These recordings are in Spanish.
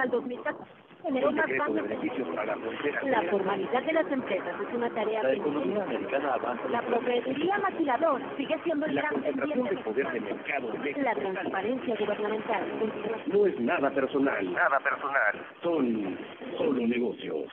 al 2014. generó más de beneficios para la La formalidad de las empresas es una tarea La economía americana La propiedad maquilador sigue siendo el la gran concentración poder de mercado. la transparencia gubernamental. No es nada personal. Nada personal. Son solo negocios.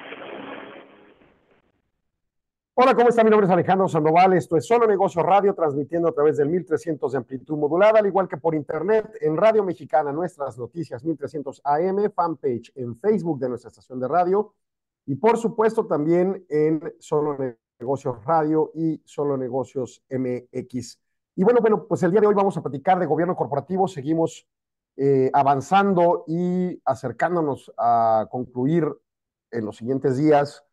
Hola, ¿cómo está? Mi nombre es Alejandro Sandoval. Esto es Solo Negocios Radio, transmitiendo a través del 1300 de amplitud modulada, al igual que por internet en Radio Mexicana, nuestras noticias 1300 AM, fanpage en Facebook de nuestra estación de radio y, por supuesto, también en Solo Negocios Radio y Solo Negocios MX. Y bueno, bueno, pues el día de hoy vamos a platicar de gobierno corporativo. Seguimos eh, avanzando y acercándonos a concluir en los siguientes días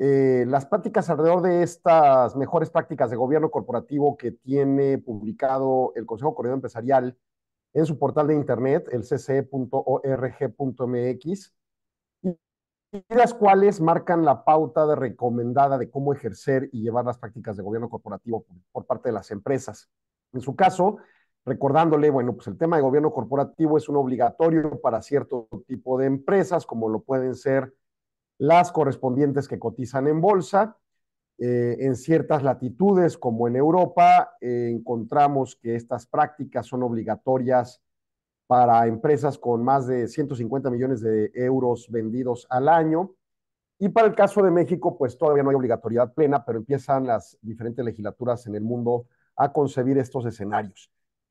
eh, las prácticas alrededor de estas mejores prácticas de gobierno corporativo que tiene publicado el Consejo Coordinador Empresarial en su portal de internet, el cce.org.mx, y las cuales marcan la pauta de recomendada de cómo ejercer y llevar las prácticas de gobierno corporativo por parte de las empresas. En su caso, recordándole, bueno, pues el tema de gobierno corporativo es un obligatorio para cierto tipo de empresas, como lo pueden ser las correspondientes que cotizan en bolsa. Eh, en ciertas latitudes, como en Europa, eh, encontramos que estas prácticas son obligatorias para empresas con más de 150 millones de euros vendidos al año. Y para el caso de México, pues todavía no hay obligatoriedad plena, pero empiezan las diferentes legislaturas en el mundo a concebir estos escenarios.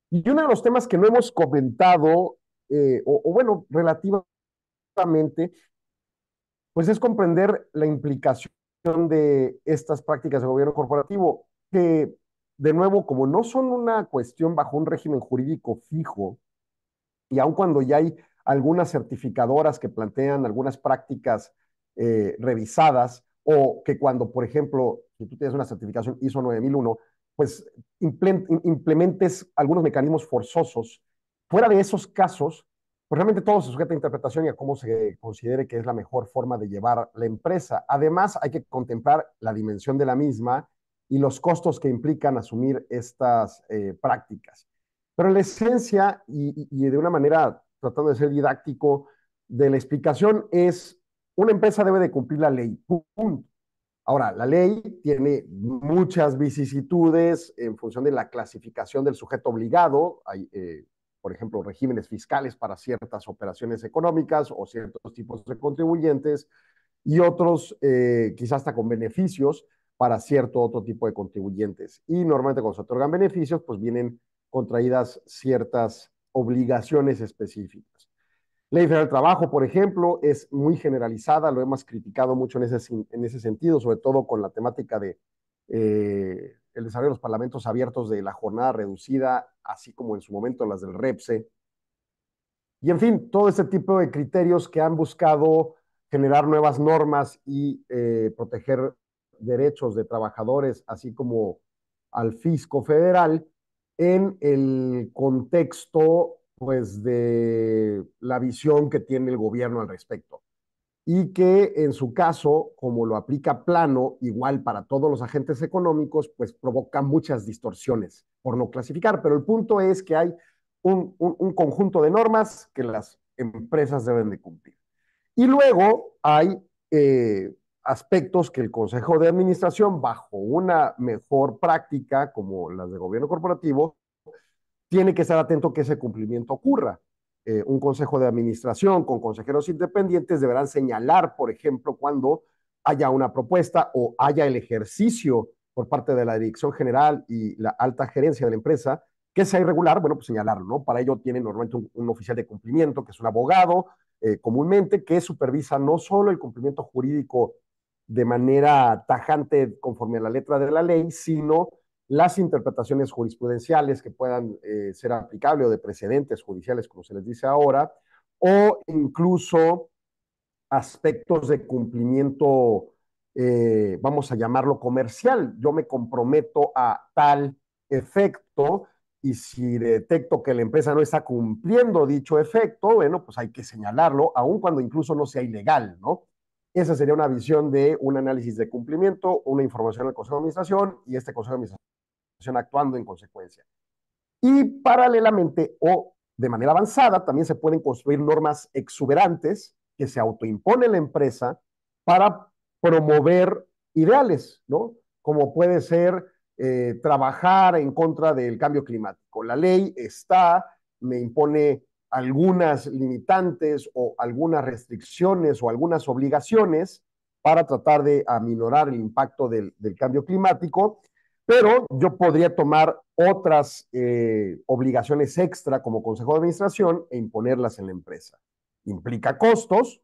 Y uno de los temas que no hemos comentado, eh, o, o bueno, relativamente, pues es comprender la implicación de estas prácticas de gobierno corporativo, que de nuevo, como no son una cuestión bajo un régimen jurídico fijo, y aun cuando ya hay algunas certificadoras que plantean algunas prácticas eh, revisadas, o que cuando, por ejemplo, si tú tienes una certificación ISO 9001, pues implementes algunos mecanismos forzosos. Fuera de esos casos, pues, realmente todo se sujeta a interpretación y a cómo se considere que es la mejor forma de llevar la empresa. Además, hay que contemplar la dimensión de la misma y los costos que implican asumir estas eh, prácticas. Pero la esencia, y, de una manera tratando de ser didáctico, de la explicación es, una empresa debe de cumplir la ley. Ahora, la ley tiene muchas vicisitudes en función de la clasificación del sujeto obligado. Hay, eh, por ejemplo, regímenes fiscales para ciertas operaciones económicas o ciertos tipos de contribuyentes y otros eh, quizás hasta con beneficios para cierto otro tipo de contribuyentes. Y normalmente cuando se otorgan beneficios, pues vienen contraídas ciertas obligaciones específicas. Ley Federal del Trabajo, por ejemplo, es muy generalizada, lo hemos criticado mucho en ese, en ese sentido, sobre todo con la temática de eh, el desarrollo de los parlamentos abiertos de la jornada reducida, así como en su momento las del REPSE. Y en fin, todo este tipo de criterios que han buscado generar nuevas normas y eh, proteger derechos de trabajadores, así como al fisco federal, en el contexto pues de la visión que tiene el gobierno al respecto y que en su caso, como lo aplica plano, igual para todos los agentes económicos, pues provoca muchas distorsiones por no clasificar. Pero el punto es que hay un, conjunto de normas que las empresas deben de cumplir. Y luego hay eh, aspectos que el Consejo de Administración, bajo una mejor práctica como las de gobierno corporativo, tiene que estar atento que ese cumplimiento ocurra. Eh, un consejo de administración con consejeros independientes deberán señalar, por ejemplo, cuando haya una propuesta o haya el ejercicio por parte de la dirección general y la alta gerencia de la empresa que sea irregular, bueno, pues señalarlo, ¿no? Para ello tiene normalmente un, oficial de cumplimiento, que es un abogado, eh, comúnmente, que supervisa no solo el cumplimiento jurídico de manera tajante conforme a la letra de la ley, sino las interpretaciones jurisprudenciales que puedan eh, ser aplicables o de precedentes judiciales, como se les dice ahora, o incluso aspectos de cumplimiento, eh, vamos a llamarlo comercial. Yo me comprometo a tal efecto y si detecto que la empresa no está cumpliendo dicho efecto, bueno, pues hay que señalarlo, aun cuando incluso no sea ilegal, ¿no? Esa sería una visión de un análisis de cumplimiento, una información al Consejo de Administración y este Consejo de Administración actuando en consecuencia. Y paralelamente o de manera avanzada también se pueden construir normas exuberantes que se autoimpone la empresa para promover ideales, ¿no? Como puede ser eh, trabajar en contra del cambio climático. La ley está, me impone algunas limitantes o algunas restricciones o algunas obligaciones para tratar de aminorar el impacto del, del cambio climático pero yo podría tomar otras eh, obligaciones extra como consejo de administración e imponerlas en la empresa. Implica costos,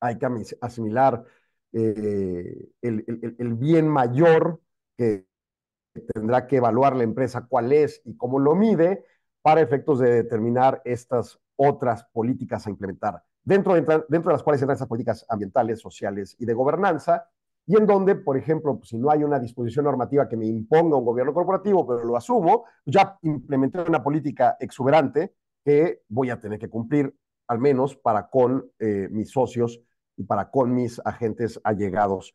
hay que asimilar eh, el, bien mayor que tendrá que evaluar la empresa cuál es y cómo lo mide para efectos de determinar estas otras políticas a implementar, dentro de, dentro de las cuales entran estas políticas ambientales, sociales y de gobernanza, y en donde, por ejemplo, pues, si no hay una disposición normativa que me imponga un gobierno corporativo, pero lo asumo, pues ya implementé una política exuberante que voy a tener que cumplir, al menos para con eh, mis socios y para con mis agentes allegados,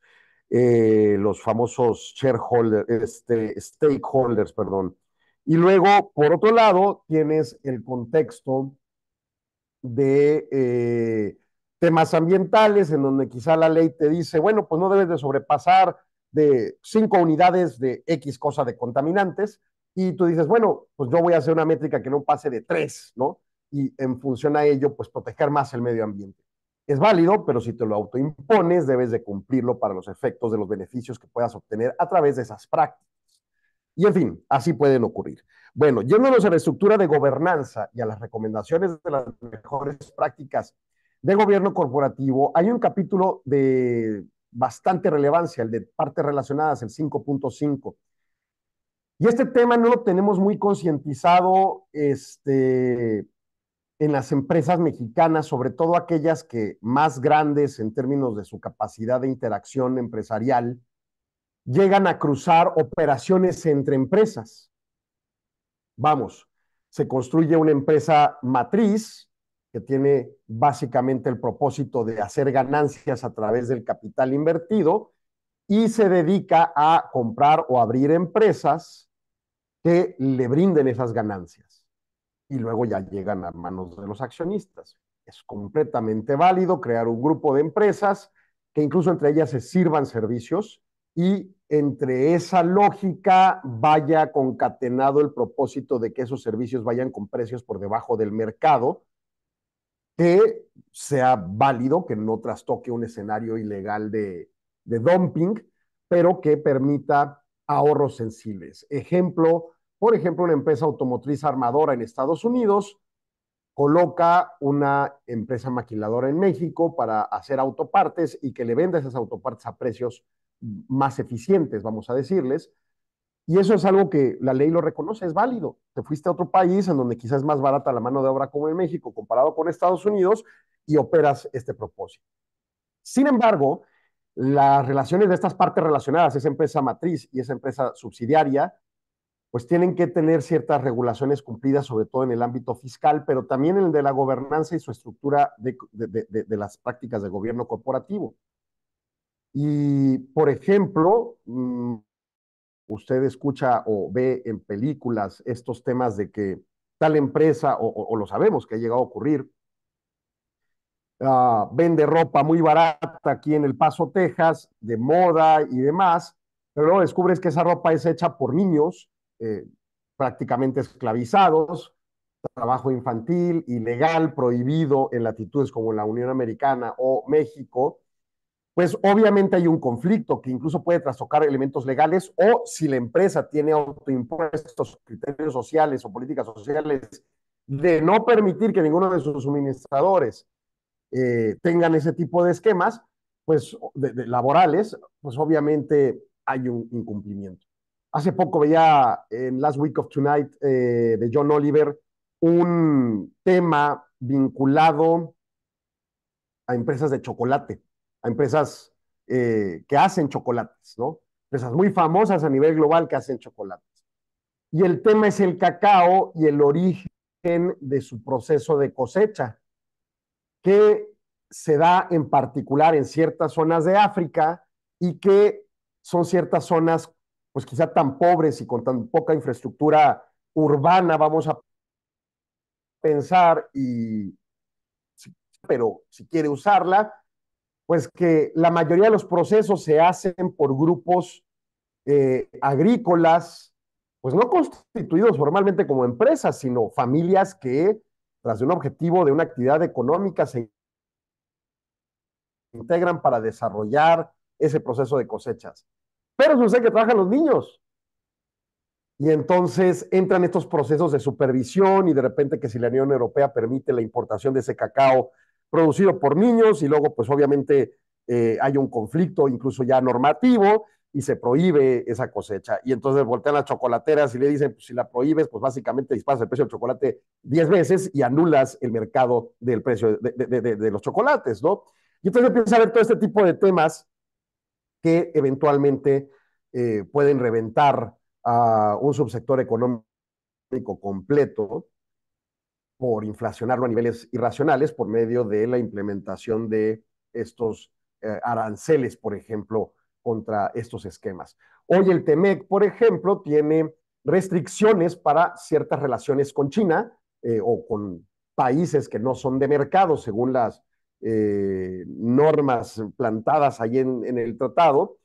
eh, los famosos shareholders, este, stakeholders, perdón. Y luego, por otro lado, tienes el contexto de eh, temas ambientales, en donde quizá la ley te dice, bueno, pues no debes de sobrepasar de cinco unidades de X cosa de contaminantes, y tú dices, bueno, pues yo voy a hacer una métrica que no pase de tres, ¿no? Y en función a ello, pues proteger más el medio ambiente. Es válido, pero si te lo autoimpones, debes de cumplirlo para los efectos de los beneficios que puedas obtener a través de esas prácticas. Y en fin, así pueden ocurrir. Bueno, yéndonos a la estructura de gobernanza y a las recomendaciones de las mejores prácticas de gobierno corporativo, hay un capítulo de bastante relevancia, el de partes relacionadas, el 5.5. Y este tema no lo tenemos muy concientizado este, en las empresas mexicanas, sobre todo aquellas que más grandes en términos de su capacidad de interacción empresarial, llegan a cruzar operaciones entre empresas. Vamos, se construye una empresa matriz que tiene básicamente el propósito de hacer ganancias a través del capital invertido y se dedica a comprar o abrir empresas que le brinden esas ganancias y luego ya llegan a manos de los accionistas. Es completamente válido crear un grupo de empresas que incluso entre ellas se sirvan servicios y entre esa lógica vaya concatenado el propósito de que esos servicios vayan con precios por debajo del mercado que sea válido, que no trastoque un escenario ilegal de, dumping, pero que permita ahorros sensibles. Ejemplo, por ejemplo, una empresa automotriz armadora en Estados Unidos coloca una empresa maquiladora en México para hacer autopartes y que le venda esas autopartes a precios más eficientes, vamos a decirles, y eso es algo que la ley lo reconoce, es válido. Te fuiste a otro país en donde quizás es más barata la mano de obra como en México comparado con Estados Unidos y operas este propósito. Sin embargo, las relaciones de estas partes relacionadas, esa empresa matriz y esa empresa subsidiaria, pues tienen que tener ciertas regulaciones cumplidas, sobre todo en el ámbito fiscal, pero también en el de la gobernanza y su estructura de, de las prácticas de gobierno corporativo. Y, por ejemplo, mm, usted escucha o ve en películas estos temas de que tal empresa, o, lo sabemos que ha llegado a ocurrir, ah, vende ropa muy barata aquí en El Paso, Texas, de moda y demás, pero luego descubres que esa ropa es hecha por niños eh, prácticamente esclavizados, trabajo infantil, ilegal, prohibido en latitudes como la Unión Americana o México, pues obviamente hay un conflicto que incluso puede trastocar elementos legales o si la empresa tiene autoimpuestos, criterios sociales o políticas sociales de no permitir que ninguno de sus suministradores eh, tengan ese tipo de esquemas, pues de, laborales, pues obviamente hay un incumplimiento. Hace poco veía en Last Week of Tonight eh, de John Oliver un tema vinculado a empresas de chocolate a empresas eh, que hacen chocolates, ¿no? Empresas muy famosas a nivel global que hacen chocolates. Y el tema es el cacao y el origen de su proceso de cosecha, que se da en particular en ciertas zonas de África y que son ciertas zonas, pues quizá tan pobres y con tan poca infraestructura urbana, vamos a pensar, y, pero si quiere usarla, pues que la mayoría de los procesos se hacen por grupos eh, agrícolas, pues no constituidos formalmente como empresas, sino familias que tras de un objetivo de una actividad económica se integran para desarrollar ese proceso de cosechas. Pero sucede que trabajan los niños. Y entonces entran estos procesos de supervisión y de repente que si la Unión Europea permite la importación de ese cacao producido por niños y luego pues obviamente eh, hay un conflicto incluso ya normativo y se prohíbe esa cosecha. Y entonces voltean las chocolateras y le dicen, pues, si la prohíbes, pues básicamente disparas el precio del chocolate 10 veces y anulas el mercado del precio de, los chocolates, ¿no? Y entonces empieza a haber todo este tipo de temas que eventualmente eh, pueden reventar a un subsector económico completo por inflacionarlo a niveles irracionales por medio de la implementación de estos eh, aranceles, por ejemplo, contra estos esquemas. Hoy el TEMEC, por ejemplo, tiene restricciones para ciertas relaciones con China eh, o con países que no son de mercado, según las eh, normas plantadas ahí en, en, el tratado,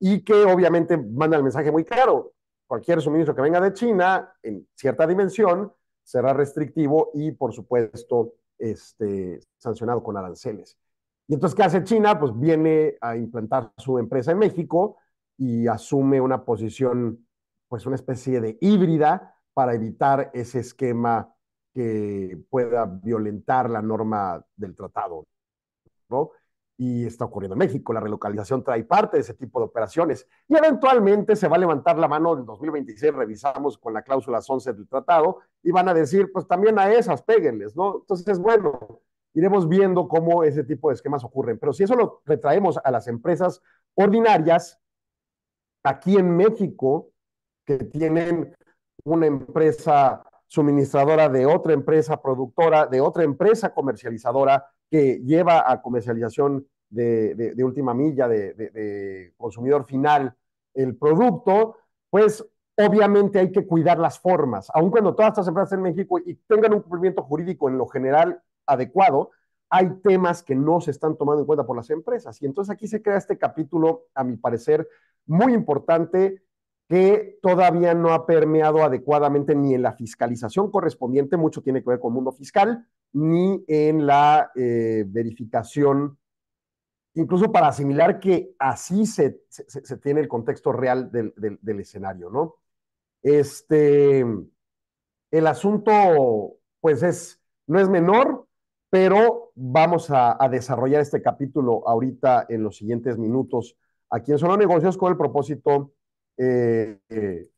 y que obviamente manda el mensaje muy claro. Cualquier suministro que venga de China, en cierta dimensión, será restrictivo y, por supuesto, este, sancionado con aranceles. Y entonces, ¿qué hace China? Pues viene a implantar su empresa en México y asume una posición, pues una especie de híbrida para evitar ese esquema que pueda violentar la norma del tratado. ¿no? y está ocurriendo en México. La relocalización trae parte de ese tipo de operaciones y eventualmente se va a levantar la mano en 2026, revisamos con la cláusula 11 del tratado y van a decir, pues también a esas, péguenles, ¿no? Entonces, bueno, iremos viendo cómo ese tipo de esquemas ocurren. Pero si eso lo retraemos a las empresas ordinarias, aquí en México, que tienen una empresa suministradora de otra empresa productora, de otra empresa comercializadora, que lleva a comercialización de, última milla, de, consumidor final, el producto, pues obviamente hay que cuidar las formas. Aun cuando todas estas empresas en México y tengan un cumplimiento jurídico en lo general adecuado, hay temas que no se están tomando en cuenta por las empresas. Y entonces aquí se crea este capítulo, a mi parecer, muy importante que todavía no ha permeado adecuadamente ni en la fiscalización correspondiente, mucho tiene que ver con el mundo fiscal, ni en la eh, verificación, incluso para asimilar que así se, tiene el contexto real del, escenario, ¿no? Este, el asunto, pues es, no es menor, pero vamos a, desarrollar este capítulo ahorita en los siguientes minutos aquí en Solo Negocios con el propósito eh, eh,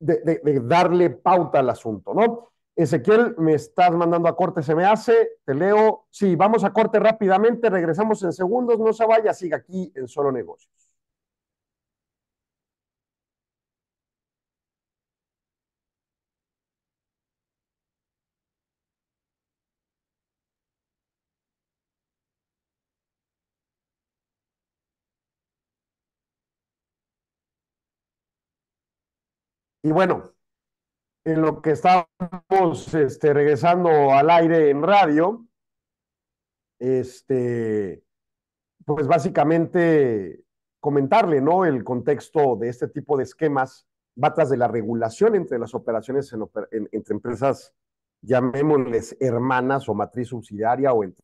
de, darle pauta al asunto, ¿no? Ezequiel, me estás mandando a corte, se me hace, te leo. Sí, vamos a corte rápidamente, regresamos en segundos, no se vaya, siga aquí en Solo Negocios. Y bueno, en lo que estamos este, regresando al aire en radio, este, pues básicamente comentarle ¿no? el contexto de este tipo de esquemas, batas de la regulación entre las operaciones entre empresas, llamémosles hermanas o matriz subsidiaria o entre,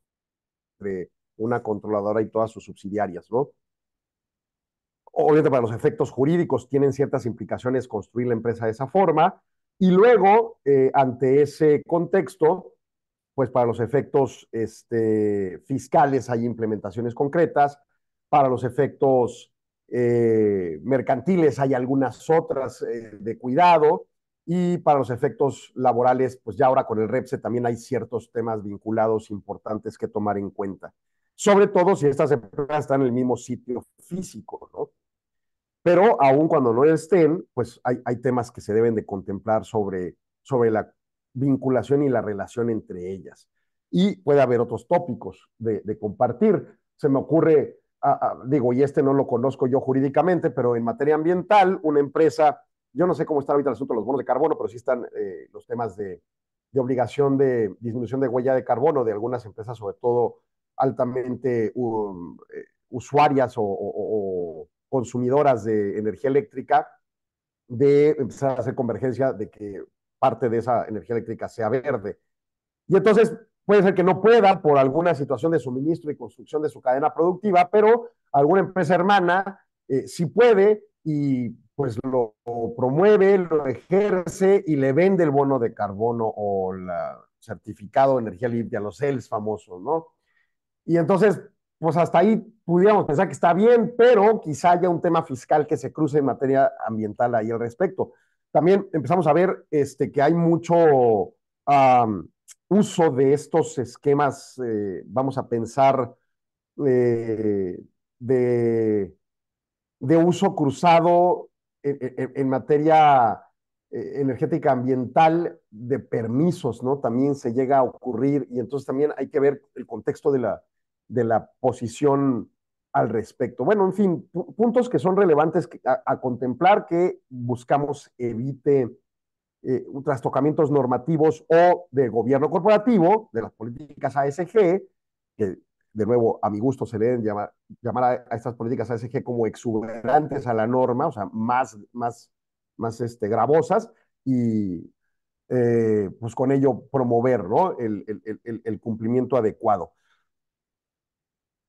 entre una controladora y todas sus subsidiarias, ¿no? Obviamente para los efectos jurídicos tienen ciertas implicaciones construir la empresa de esa forma, y luego, eh, ante ese contexto, pues para los efectos este, fiscales hay implementaciones concretas, para los efectos eh, mercantiles hay algunas otras eh, de cuidado y para los efectos laborales, pues ya ahora con el REPSE también hay ciertos temas vinculados importantes que tomar en cuenta, sobre todo si estas empresas están en el mismo sitio físico, ¿no? Pero aun cuando no estén, pues hay, temas que se deben de contemplar sobre, sobre la vinculación y la relación entre ellas. Y puede haber otros tópicos de, compartir. Se me ocurre, digo, y este no lo conozco yo jurídicamente, pero en materia ambiental, una empresa, yo no sé cómo está ahorita el asunto los bonos de carbono, pero sí están eh, los temas de, obligación de disminución de huella de carbono de algunas empresas, sobre todo altamente um, eh, usuarias o, consumidoras de energía eléctrica de empezar a hacer convergencia de que parte de esa energía eléctrica sea verde. Y entonces puede ser que no pueda por alguna situación de suministro y construcción de su cadena productiva, pero alguna empresa hermana eh, sí puede y pues lo, promueve, lo ejerce y le vende el bono de carbono o el certificado de energía limpia, los CELS famosos, ¿no? Y entonces pues hasta ahí pudiéramos pensar que está bien, pero quizá haya un tema fiscal que se cruce en materia ambiental ahí al respecto. También empezamos a ver este, que hay mucho uso de estos esquemas, eh, vamos a pensar, eh, de, de, uso cruzado en materia eh, energética ambiental de permisos, ¿no? También se llega a ocurrir y entonces también hay que ver el contexto de la, de la posición al respecto. Bueno, en fin, puntos que son relevantes a, contemplar que buscamos evite eh, trastocamientos normativos o de gobierno corporativo, de las políticas ASG, que de nuevo, a mi gusto se deben llamar, a, estas políticas ASG como exuberantes a la norma, o sea, más, más, más este, gravosas y eh, pues con ello promover el cumplimiento adecuado.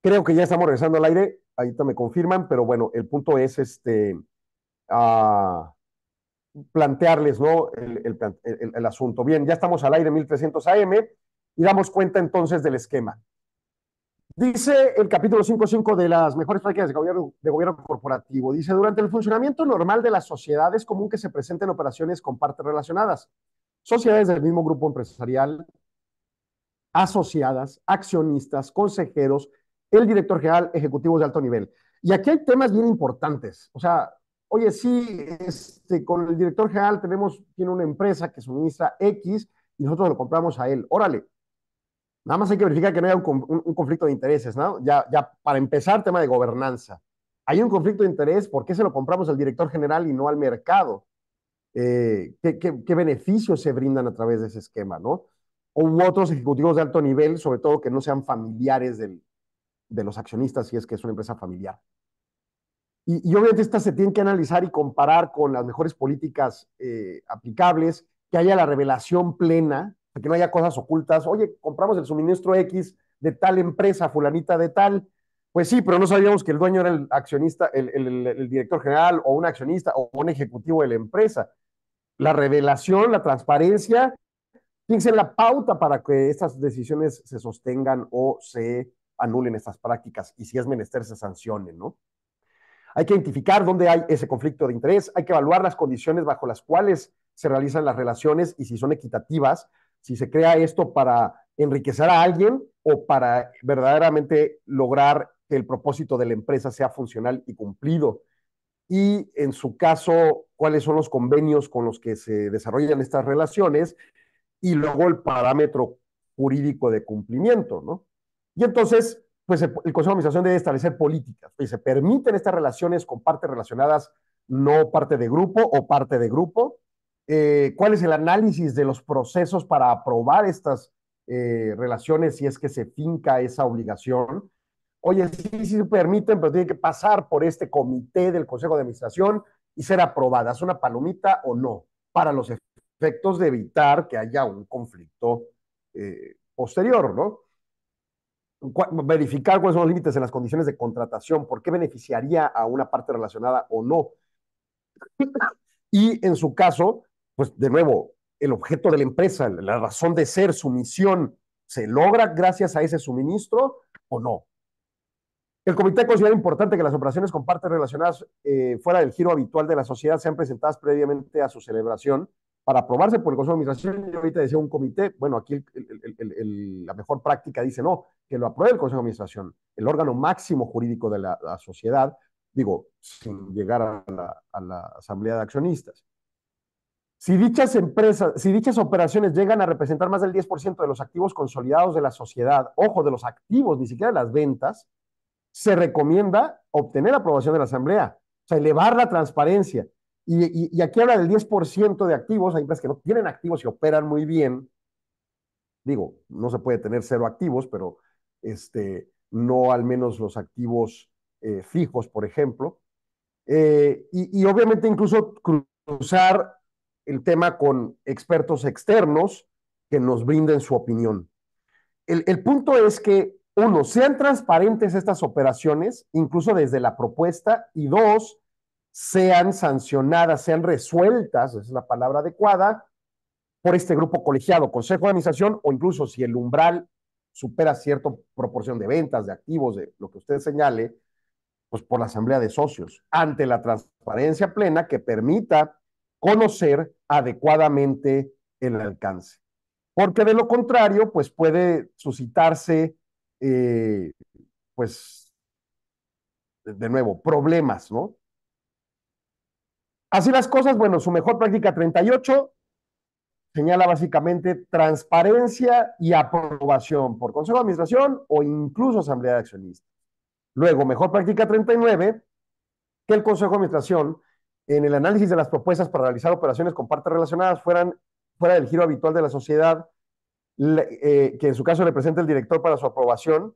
Creo que ya estamos regresando al aire, ahorita me confirman, pero bueno, el punto es este a plantearles ¿no? el, asunto. Bien, ya estamos al aire 1300 AM y damos cuenta entonces del esquema. Dice el capítulo 5.5 de las mejores prácticas de gobierno, de gobierno, corporativo. Dice, durante el funcionamiento normal de las sociedades común que se presenten operaciones con partes relacionadas, sociedades del mismo grupo empresarial, asociadas, accionistas, consejeros, el director general, ejecutivos de alto nivel. Y aquí hay temas bien importantes. O sea, oye, sí, este, con el director general tenemos, tiene una empresa que suministra X y nosotros lo compramos a él. Órale. Nada más hay que verificar que no haya un, conflicto de intereses, ¿no? Ya, ya, para empezar, tema de gobernanza. Hay un conflicto de interés, ¿por qué se lo compramos al director general y no al mercado? Eh, ¿qué, beneficios se brindan a través de ese esquema, ¿no? O u otros ejecutivos de alto nivel, sobre todo que no sean familiares del, de los accionistas si es que es una empresa familiar. Y, obviamente estas se tienen que analizar y comparar con las mejores políticas eh, aplicables, que haya la revelación plena, que no haya cosas ocultas. Oye, compramos el suministro X de tal empresa, fulanita de tal. Pues sí, pero no sabíamos que el dueño era el accionista, el, el director general o un accionista o un ejecutivo de la empresa. La revelación, la transparencia, tiene que ser la pauta para que estas decisiones se sostengan o se anulen estas prácticas y si es menester se sancionen, ¿no? Hay que identificar dónde hay ese conflicto de interés, hay que evaluar las condiciones bajo las cuales se realizan las relaciones y si son equitativas, si se crea esto para enriquecer a alguien o para verdaderamente lograr que el propósito de la empresa sea funcional y cumplido. Y en su caso, cuáles son los convenios con los que se desarrollan estas relaciones y luego el parámetro jurídico de cumplimiento, ¿no? Y entonces, pues el, Consejo de Administración debe establecer políticas. Y pues, se permiten estas relaciones con partes relacionadas, no parte de grupo o parte de grupo. Eh, ¿Cuál es el análisis de los procesos para aprobar estas eh, relaciones si es que se finca esa obligación? Oye, sí, sí se permiten, pero tiene que pasar por este comité del Consejo de Administración y ser aprobadas, una palomita o no, para los efectos de evitar que haya un conflicto eh, posterior, ¿no? verificar cuáles son los límites en las condiciones de contratación, por qué beneficiaría a una parte relacionada o no. Y en su caso, pues de nuevo, el objeto de la empresa, la razón de ser, su misión, ¿se logra gracias a ese suministro o no? El comité considera importante que las operaciones con partes relacionadas eh, fuera del giro habitual de la sociedad sean presentadas previamente a su celebración para aprobarse por el Consejo de Administración. Yo ahorita decía un comité, bueno, aquí la mejor práctica dice no, que lo apruebe el Consejo de Administración, el órgano máximo jurídico de la, sociedad, digo, sin llegar a la, a la, Asamblea de Accionistas. Si dichas empresas, si dichas operaciones llegan a representar más del 10% de los activos consolidados de la sociedad, ojo, de los activos, ni siquiera de las ventas, se recomienda obtener aprobación de la Asamblea, o sea, elevar la transparencia. Y, aquí habla del 10% de activos, hay empresas que no tienen activos y operan muy bien. Digo, no se puede tener cero activos, pero este, no al menos los activos eh, fijos, por ejemplo. Eh, y, obviamente incluso cruzar el tema con expertos externos que nos brinden su opinión. el punto es que, uno, sean transparentes estas operaciones, incluso desde la propuesta, y dos, sean sancionadas, sean resueltas, es la palabra adecuada, por este grupo colegiado, consejo de administración, o incluso si el umbral supera cierta proporción de ventas, de activos, de lo que usted señale, pues por la asamblea de socios, ante la transparencia plena que permita conocer adecuadamente el alcance. Porque de lo contrario, pues puede suscitarse, eh, pues, de nuevo, problemas, ¿no? Así las cosas, bueno, su mejor práctica 38 señala básicamente transparencia y aprobación por Consejo de Administración o incluso Asamblea de Accionistas. Luego, mejor práctica 39, que el Consejo de Administración, en el análisis de las propuestas para realizar operaciones con partes relacionadas, fueran fuera del giro habitual de la sociedad, eh, que en su caso representa el director para su aprobación,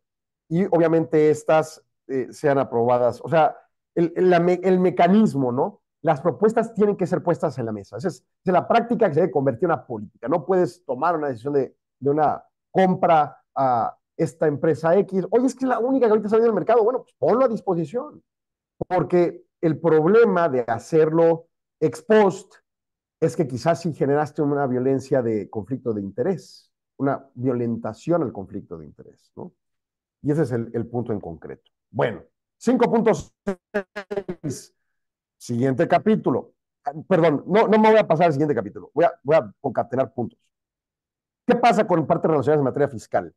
y obviamente estas eh, sean aprobadas. O sea, el mecanismo, ¿no? las propuestas tienen que ser puestas en la mesa. Esa es, la práctica que se debe convertir en una política. No puedes tomar una decisión de, una compra a esta empresa X. Oye, es que es la única que ahorita sale del mercado. Bueno, pues ponlo a disposición. Porque el problema de hacerlo ex post es que quizás si generaste una violencia de conflicto de interés, una violentación al conflicto de interés, Y ese es el, el punto en concreto. Bueno, 5.6 Siguiente capítulo. Ah, perdón, no, no me voy a pasar al siguiente capítulo. Voy a, voy a concatenar puntos. ¿Qué pasa con partes relacionadas en materia fiscal?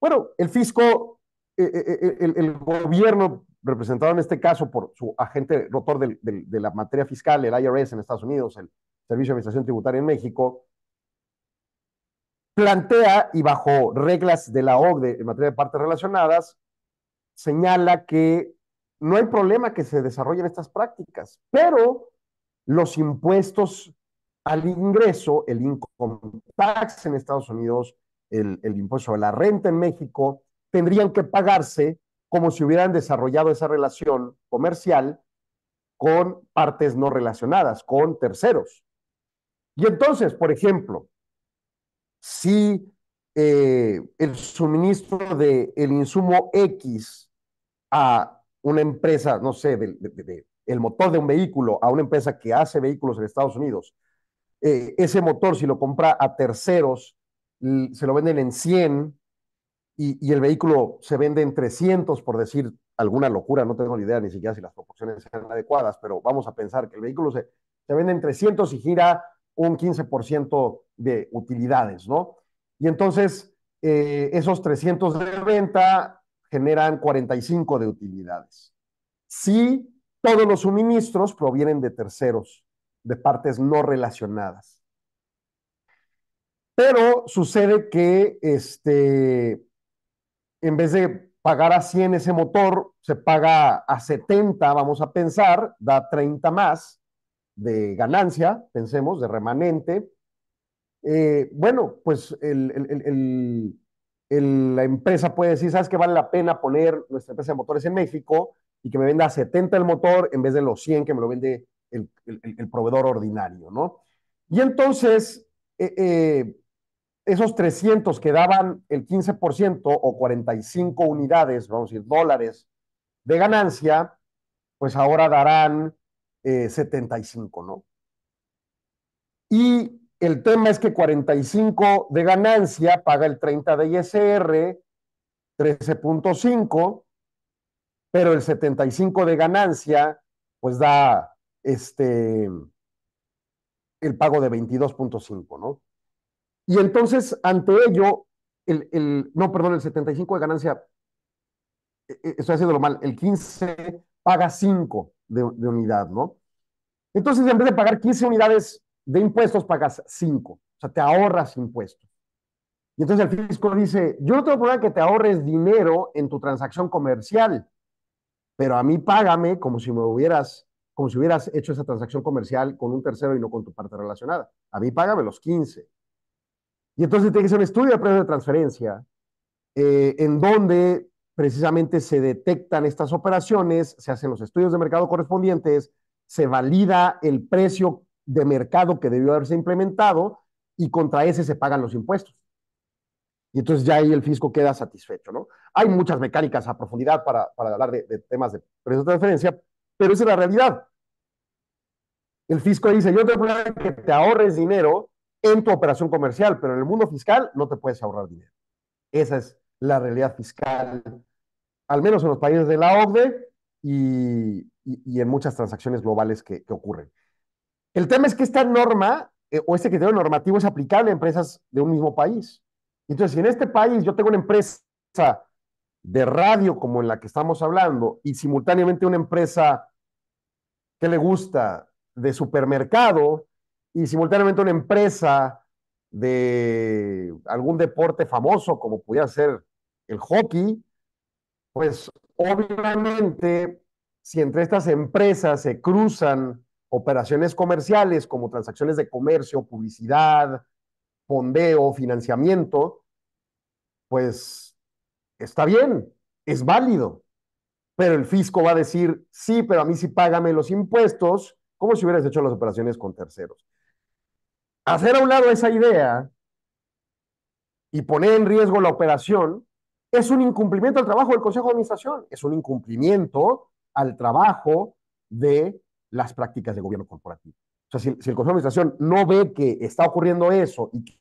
Bueno, el fisco, eh, eh, eh, el, gobierno, representado en este caso por su agente rotor de la materia fiscal, el IRS en Estados Unidos, el Servicio de Administración Tributaria en México, plantea y bajo reglas de la OCDE en materia de partes relacionadas, señala que no hay problema que se desarrollen estas prácticas, pero los impuestos al ingreso, el income tax en Estados Unidos, el, impuesto a la renta en México, tendrían que pagarse como si hubieran desarrollado esa relación comercial con partes no relacionadas, con terceros. Y entonces, por ejemplo, si eh, el suministro del el insumo X a una empresa, no sé, del el motor de un vehículo a una empresa que hace vehículos en Estados Unidos, eh, ese motor si lo compra a terceros, se lo venden en 100 y, el vehículo se vende en 300, por decir alguna locura, no tengo ni idea ni siquiera si las proporciones sean adecuadas, pero vamos a pensar que el vehículo se, se vende en 300 y gira un 15% de utilidades, ¿no? Y entonces, eh, esos 300 de venta generan 45 de utilidades. Si todos los suministros provienen de terceros, de partes no relacionadas. Pero sucede que este, en vez de pagar a 100 ese motor, se paga a 70, vamos a pensar, da 30 más de ganancia, pensemos, de remanente. Eh, bueno, pues el, la empresa puede decir, ¿sabes qué vale la pena poner nuestra empresa de motores en México y que me venda 70 el motor en vez de los 100 que me lo vende el, proveedor ordinario, ¿no? Y entonces, eh, eh, esos 300 que daban el 15% o 45 unidades, vamos a decir, dólares de ganancia, pues ahora darán 75, eh, ¿no? Y el tema es que 45 de ganancia paga el 30 de ISR, 13.5, pero el 75 de ganancia pues da este el pago de 22.5, ¿no? Y entonces, ante ello, el, no, perdón, el 75 de ganancia, e, e, estoy lo mal, el 15 paga 5 de, de unidad, ¿no? Entonces, en vez de pagar 15 unidades de impuestos pagas 5, o sea, te ahorras impuestos. Y entonces el fisco dice, yo no tengo problema que te ahorres dinero en tu transacción comercial, pero a mí págame como si me hubieras, como si hubieras hecho esa transacción comercial con un tercero y no con tu parte relacionada. A mí págame los 15. Y entonces tiene que ser un estudio de precios de transferencia eh, en donde precisamente se detectan estas operaciones, se hacen los estudios de mercado correspondientes, se valida el precio de mercado que debió haberse implementado y contra ese se pagan los impuestos. Y entonces ya ahí el fisco queda satisfecho, ¿no? Hay muchas mecánicas a profundidad para, hablar de, temas de precios de transferencia, pero esa es la realidad. El fisco dice, yo te voy que te ahorres dinero en tu operación comercial, pero en el mundo fiscal no te puedes ahorrar dinero. Esa es la realidad fiscal, al menos en los países de la OCDE y, en muchas transacciones globales que, que ocurren. El tema es que esta norma eh, o este criterio normativo es aplicable a empresas de un mismo país. Entonces, si en este país yo tengo una empresa de radio como en la que estamos hablando y simultáneamente una empresa que le gusta de supermercado y simultáneamente una empresa de algún deporte famoso como pudiera ser el hockey, pues obviamente si entre estas empresas se cruzan operaciones comerciales como transacciones de comercio, publicidad, fondeo, financiamiento, pues está bien, es válido, pero el fisco va a decir, sí, pero a mí sí págame los impuestos, como si hubieras hecho las operaciones con terceros. Hacer a un lado esa idea y poner en riesgo la operación es un incumplimiento al trabajo del Consejo de Administración, es un incumplimiento al trabajo de las prácticas de gobierno corporativo. O sea, si, el Consejo de Administración no ve que está ocurriendo eso y que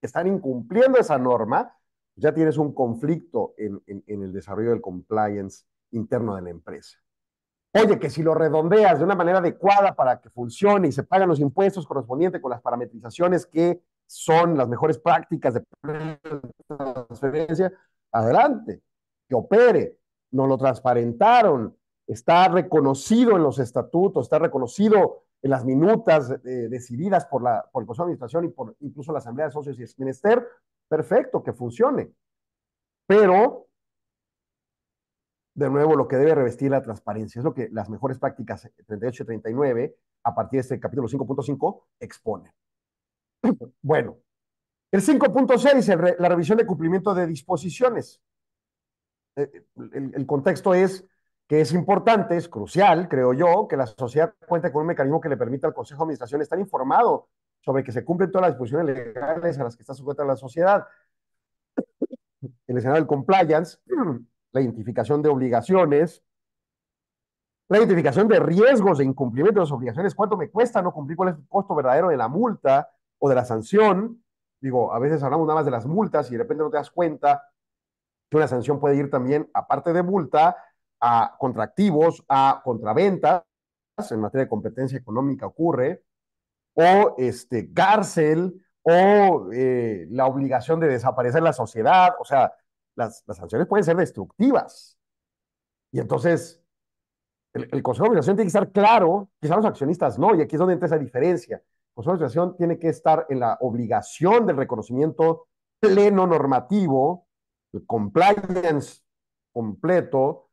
están incumpliendo esa norma, ya tienes un conflicto en, en el desarrollo del compliance interno de la empresa. Oye, que si lo redondeas de una manera adecuada para que funcione y se pagan los impuestos correspondientes con las parametrizaciones que son las mejores prácticas de transferencia, adelante, que opere. Nos lo transparentaron, está reconocido en los estatutos, está reconocido en las minutas eh, decididas por, la, por el Consejo de Administración y por incluso la Asamblea de Socios y el perfecto, que funcione. Pero, de nuevo, lo que debe revestir la transparencia es lo que las mejores prácticas 38 eh, y 39, a partir de este capítulo 5.5, exponen. Bueno, el 5.6, dice la revisión de cumplimiento de disposiciones. Eh, el contexto es que es importante, es crucial, creo yo, que la sociedad cuente con un mecanismo que le permita al Consejo de Administración estar informado sobre que se cumplen todas las disposiciones legales a las que está sujeta la sociedad. El escenario del compliance, la identificación de obligaciones, la identificación de riesgos de incumplimiento de las obligaciones, cuánto me cuesta no cumplir, cuál es el costo verdadero de la multa o de la sanción. Digo, a veces hablamos nada más de las multas y de repente no te das cuenta que una sanción puede ir también, aparte de multa, a contractivos, a contraventas, en materia de competencia económica ocurre, o este, cárcel, o eh, la obligación de desaparecer la sociedad, o sea, las, sanciones pueden ser destructivas. Y entonces, el, Consejo de Administración tiene que estar claro, quizás los accionistas no, y aquí es donde entra esa diferencia. El Consejo de Administración tiene que estar en la obligación del reconocimiento pleno normativo, el compliance completo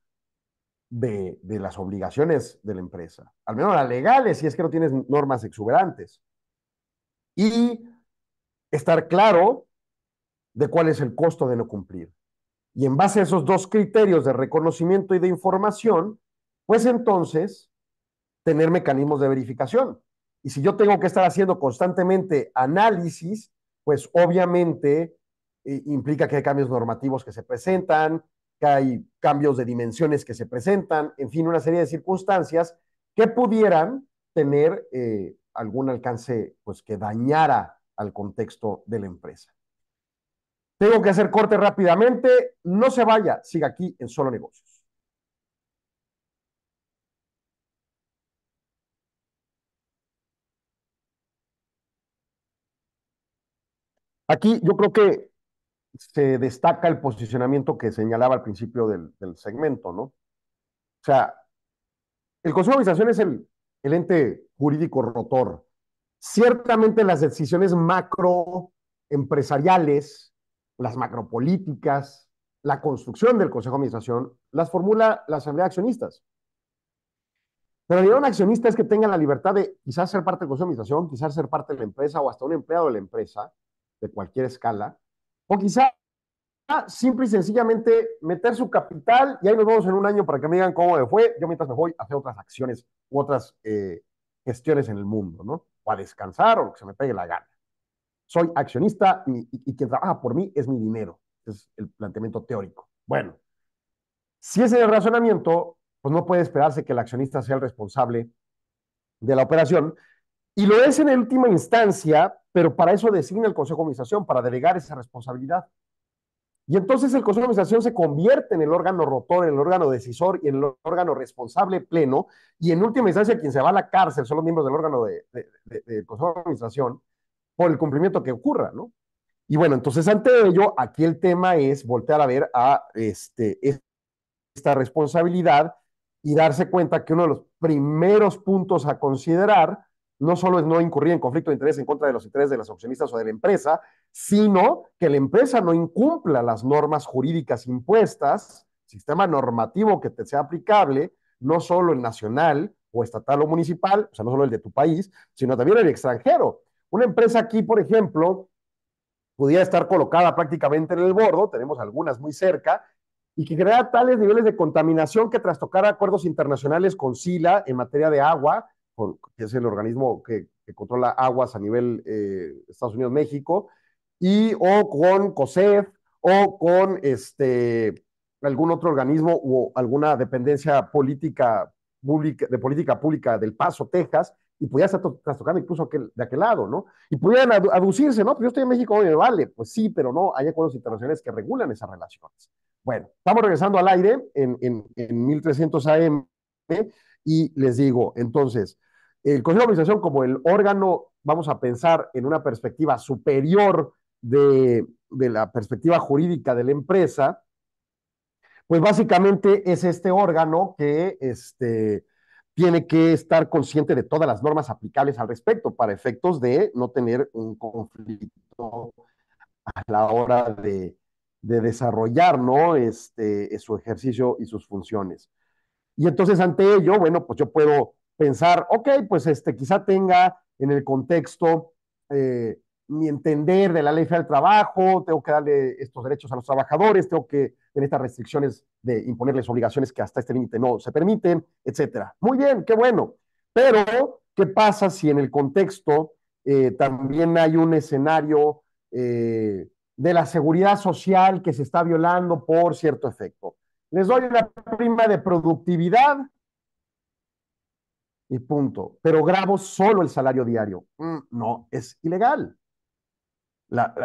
de, las obligaciones de la empresa, al menos las legales, si es que no tienes normas exuberantes. Y estar claro de cuál es el costo de no cumplir. Y en base a esos dos criterios de reconocimiento y de información, pues entonces tener mecanismos de verificación. Y si yo tengo que estar haciendo constantemente análisis, pues obviamente eh, implica que hay cambios normativos que se presentan, hay cambios de dimensiones que se presentan, en fin, una serie de circunstancias que pudieran tener eh, algún alcance pues, que dañara al contexto de la empresa. Tengo que hacer corte rápidamente. No se vaya, siga aquí en Solo Negocios. Aquí yo creo que se destaca el posicionamiento que señalaba al principio del, segmento, ¿no? O sea, el Consejo de Administración es el, el ente jurídico rotor. Ciertamente las decisiones macroempresariales, las macropolíticas, la construcción del Consejo de Administración, las formula la Asamblea de Accionistas. Pero la un accionista es que tenga la libertad de quizás ser parte del Consejo de Administración, quizás ser parte de la empresa o hasta un empleado de la empresa, de cualquier escala, o quizá simple y sencillamente meter su capital y ahí nos vamos en un año para que me digan cómo me fue. Yo mientras me voy a hacer otras acciones u otras eh, gestiones en el mundo, ¿no? O a descansar o lo que se me pegue la gana. Soy accionista y, y quien trabaja por mí es mi dinero. Es el planteamiento teórico. Bueno, si ese es el razonamiento, pues no puede esperarse que el accionista sea el responsable de la operación. Y lo es en última instancia pero para eso designa el Consejo de Administración, para delegar esa responsabilidad. Y entonces el Consejo de Administración se convierte en el órgano rotor, en el órgano decisor y en el órgano responsable pleno. Y en última instancia, quien se va a la cárcel son los miembros del órgano de, Consejo de Administración por el cumplimiento que ocurra, ¿no? Y bueno, entonces ante ello, aquí el tema es voltear a ver a este, esta responsabilidad y darse cuenta que uno de los primeros puntos a considerar no solo es no incurrir en conflicto de interés en contra de los intereses de las accionistas o de la empresa, sino que la empresa no incumpla las normas jurídicas impuestas, sistema normativo que te sea aplicable, no solo el nacional o estatal o municipal, o sea, no solo el de tu país, sino también el extranjero. Una empresa aquí, por ejemplo, pudiera estar colocada prácticamente en el bordo, tenemos algunas muy cerca, y que crea tales niveles de contaminación que tras tocar acuerdos internacionales con SILA en materia de agua, que es el organismo que, controla aguas a nivel eh, Estados Unidos-México, y o con COSEF o con este, algún otro organismo o alguna dependencia política pública, de política pública del Paso, Texas, y estar trastocando incluso de aquel lado, ¿no? Y pudieran aducirse, ¿no? pero pues yo estoy en México, oye, vale, pues sí, pero no, hay acuerdos internacionales que regulan esas relaciones. Bueno, estamos regresando al aire en, en, en 1300 AM ¿eh? y les digo, entonces, el eh, Consejo de Administración como el órgano, vamos a pensar en una perspectiva superior de, la perspectiva jurídica de la empresa, pues básicamente es este órgano que este, tiene que estar consciente de todas las normas aplicables al respecto para efectos de no tener un conflicto a la hora de, de desarrollar ¿no? este, su ejercicio y sus funciones. Y entonces ante ello, bueno, pues yo puedo pensar, ok, pues este, quizá tenga en el contexto eh, mi entender de la ley del trabajo, tengo que darle estos derechos a los trabajadores, tengo que en estas restricciones de imponerles obligaciones que hasta este límite no se permiten, etcétera. Muy bien, qué bueno. Pero, ¿qué pasa si en el contexto eh, también hay un escenario eh, de la seguridad social que se está violando por cierto efecto? Les doy una prima de productividad y punto. Pero grabo solo el salario diario. Mm, no, es ilegal.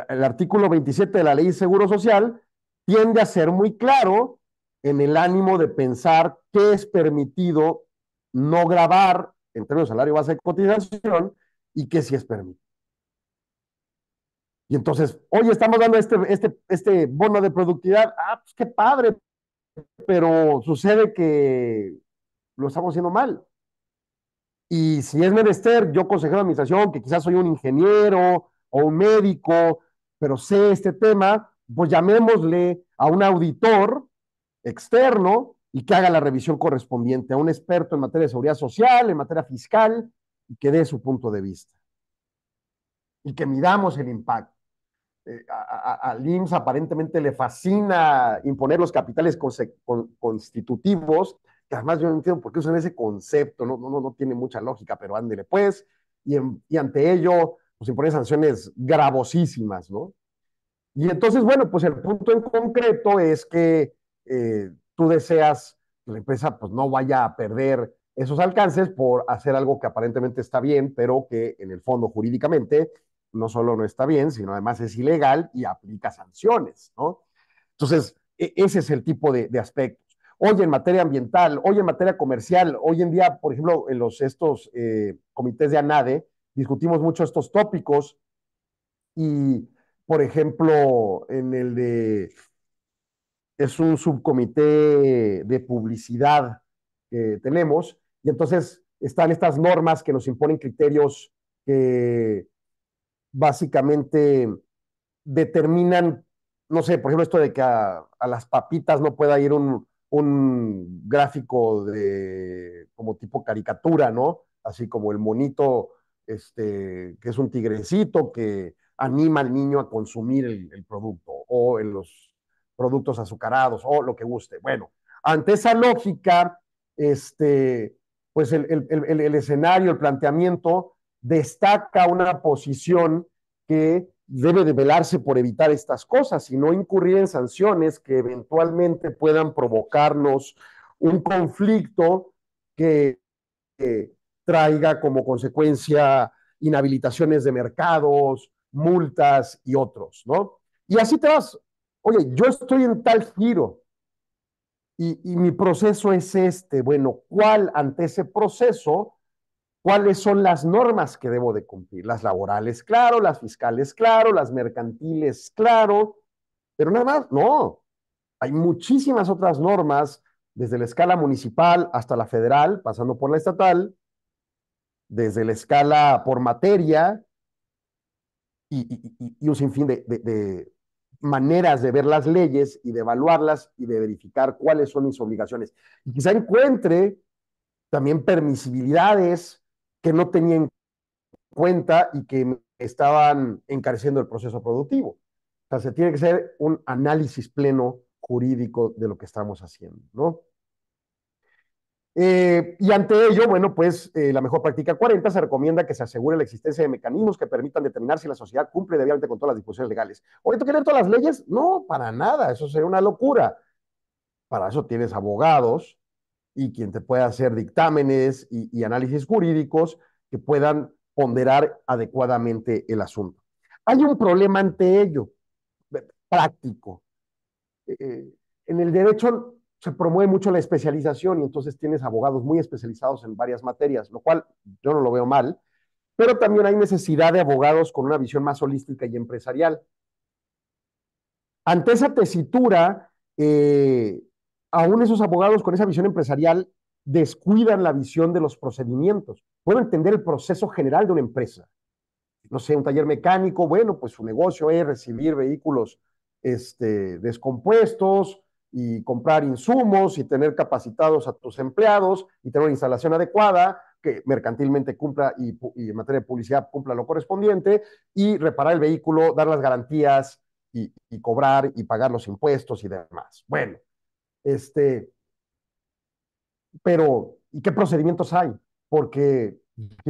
el artículo 27 de la ley de Seguro Social tiende a ser muy claro en el ánimo de pensar qué es permitido no grabar en términos de salario base de cotización y qué sí es permitido. Y entonces, oye, estamos dando este, este, este bono de productividad. Ah, pues qué padre, pero sucede que lo estamos haciendo mal. Y si es menester, yo consejero de administración, que quizás soy un ingeniero o un médico, pero sé este tema, pues llamémosle a un auditor externo y que haga la revisión correspondiente, a un experto en materia de seguridad social, en materia fiscal, y que dé su punto de vista. Y que midamos el impacto. Eh, al IMSS aparentemente le fascina imponer los capitales constitutivos, que además yo no entiendo por qué usan ese concepto, no, no, no tiene mucha lógica, pero ándele pues, y, ante ello, pues, se imponen sanciones gravosísimas, ¿no? Y entonces, bueno, pues el punto en concreto es que eh, tú deseas que la empresa pues no vaya a perder esos alcances por hacer algo que aparentemente está bien, pero que en el fondo jurídicamente no solo no está bien, sino además es ilegal y aplica sanciones, ¿no? Entonces, e, ese es el tipo de, aspecto hoy en materia ambiental, hoy en materia comercial, hoy en día, por ejemplo, en los, estos eh, comités de ANADE, discutimos mucho estos tópicos y, por ejemplo, en el de, es un subcomité de publicidad que tenemos, y entonces están estas normas que nos imponen criterios que básicamente determinan, no sé, por ejemplo, esto de que a las papitas no pueda ir un, un gráfico de como tipo caricatura, ¿no? Así como el monito, este, que es un tigrecito que anima al niño a consumir el, producto o en los productos azucarados o lo que guste. Bueno, ante esa lógica, este, pues el escenario, el planteamiento destaca una posición que debe de velarse por evitar estas cosas y no incurrir en sanciones que eventualmente puedan provocarnos un conflicto que, traiga como consecuencia inhabilitaciones de mercados, multas y otros, ¿no? Y así te vas, oye, yo estoy en tal giro y, y mi proceso es este, bueno, ¿cuál ante ese proceso cuáles son las normas que debo de cumplir, las laborales, claro, las fiscales, claro, las mercantiles, claro, pero nada más, no, hay muchísimas otras normas, desde la escala municipal hasta la federal, pasando por la estatal, desde la escala por materia y, un sinfín de maneras de ver las leyes y de evaluarlas y de verificar cuáles son mis obligaciones. Y quizá encuentre también permisibilidades que no tenían en cuenta y que estaban encareciendo el proceso productivo. O sea, se tiene que hacer un análisis pleno jurídico de lo que estamos haciendo, ¿no? Eh, y ante ello, bueno, pues eh, la mejor práctica 40 se recomienda que se asegure la existencia de mecanismos que permitan determinar si la sociedad cumple debidamente con todas las disposiciones legales. ¿Ahorita que leer todas las leyes? No, para nada, eso sería una locura. Para eso tienes abogados, y quien te pueda hacer dictámenes y, análisis jurídicos que puedan ponderar adecuadamente el asunto. Hay un problema ante ello, eh, práctico. Eh, eh, en el derecho se promueve mucho la especialización y entonces tienes abogados muy especializados en varias materias, lo cual yo no lo veo mal, pero también hay necesidad de abogados con una visión más holística y empresarial. Ante esa tesitura, eh, aún esos abogados con esa visión empresarial descuidan la visión de los procedimientos. Puedo entender el proceso general de una empresa. No sé, un taller mecánico, bueno, pues su negocio es recibir vehículos este, descompuestos y comprar insumos y tener capacitados a tus empleados y tener una instalación adecuada que mercantilmente cumpla y, en materia de publicidad cumpla lo correspondiente y reparar el vehículo, dar las garantías y cobrar y pagar los impuestos y demás. Bueno, este, pero, ¿y qué procedimientos hay? Porque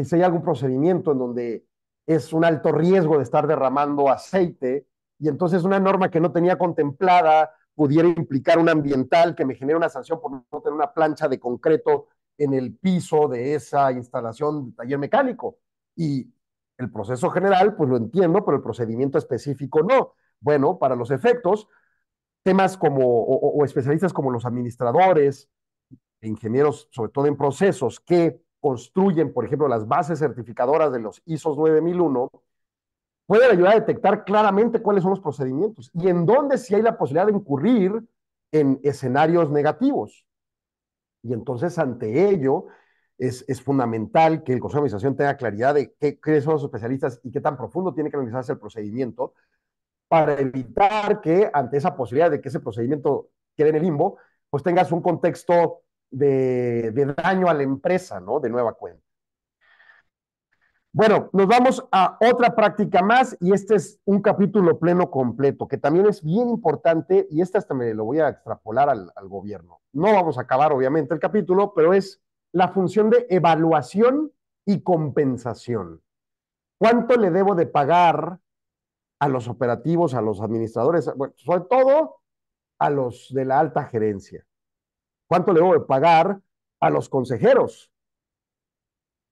si hay algún procedimiento en donde es un alto riesgo de estar derramando aceite y entonces una norma que no tenía contemplada pudiera implicar un ambiental que me genere una sanción por no tener una plancha de concreto en el piso de esa instalación de taller mecánico. Y el proceso general, pues lo entiendo, pero el procedimiento específico no. Bueno, para los efectos, temas como, o, especialistas como los administradores, ingenieros, sobre todo en procesos, que construyen, por ejemplo, las bases certificadoras de los ISO 9001, pueden ayudar a detectar claramente cuáles son los procedimientos y en dónde si hay la posibilidad de incurrir en escenarios negativos. Y entonces, ante ello, es, fundamental que el Consejo de Administración tenga claridad de qué, qué, son los especialistas y qué tan profundo tiene que analizarse el procedimiento para evitar que ante esa posibilidad de que ese procedimiento quede en el limbo, pues tengas un contexto de, daño a la empresa, ¿no? De nueva cuenta. Bueno, nos vamos a otra práctica más y este es un capítulo pleno completo, que también es bien importante y este hasta me lo voy a extrapolar al, gobierno. No vamos a acabar, obviamente, el capítulo, pero es la función de evaluación y compensación. ¿Cuánto le debo de pagar a los operativos, a los administradores, sobre todo a los de la alta gerencia. ¿Cuánto le debo pagar a los consejeros?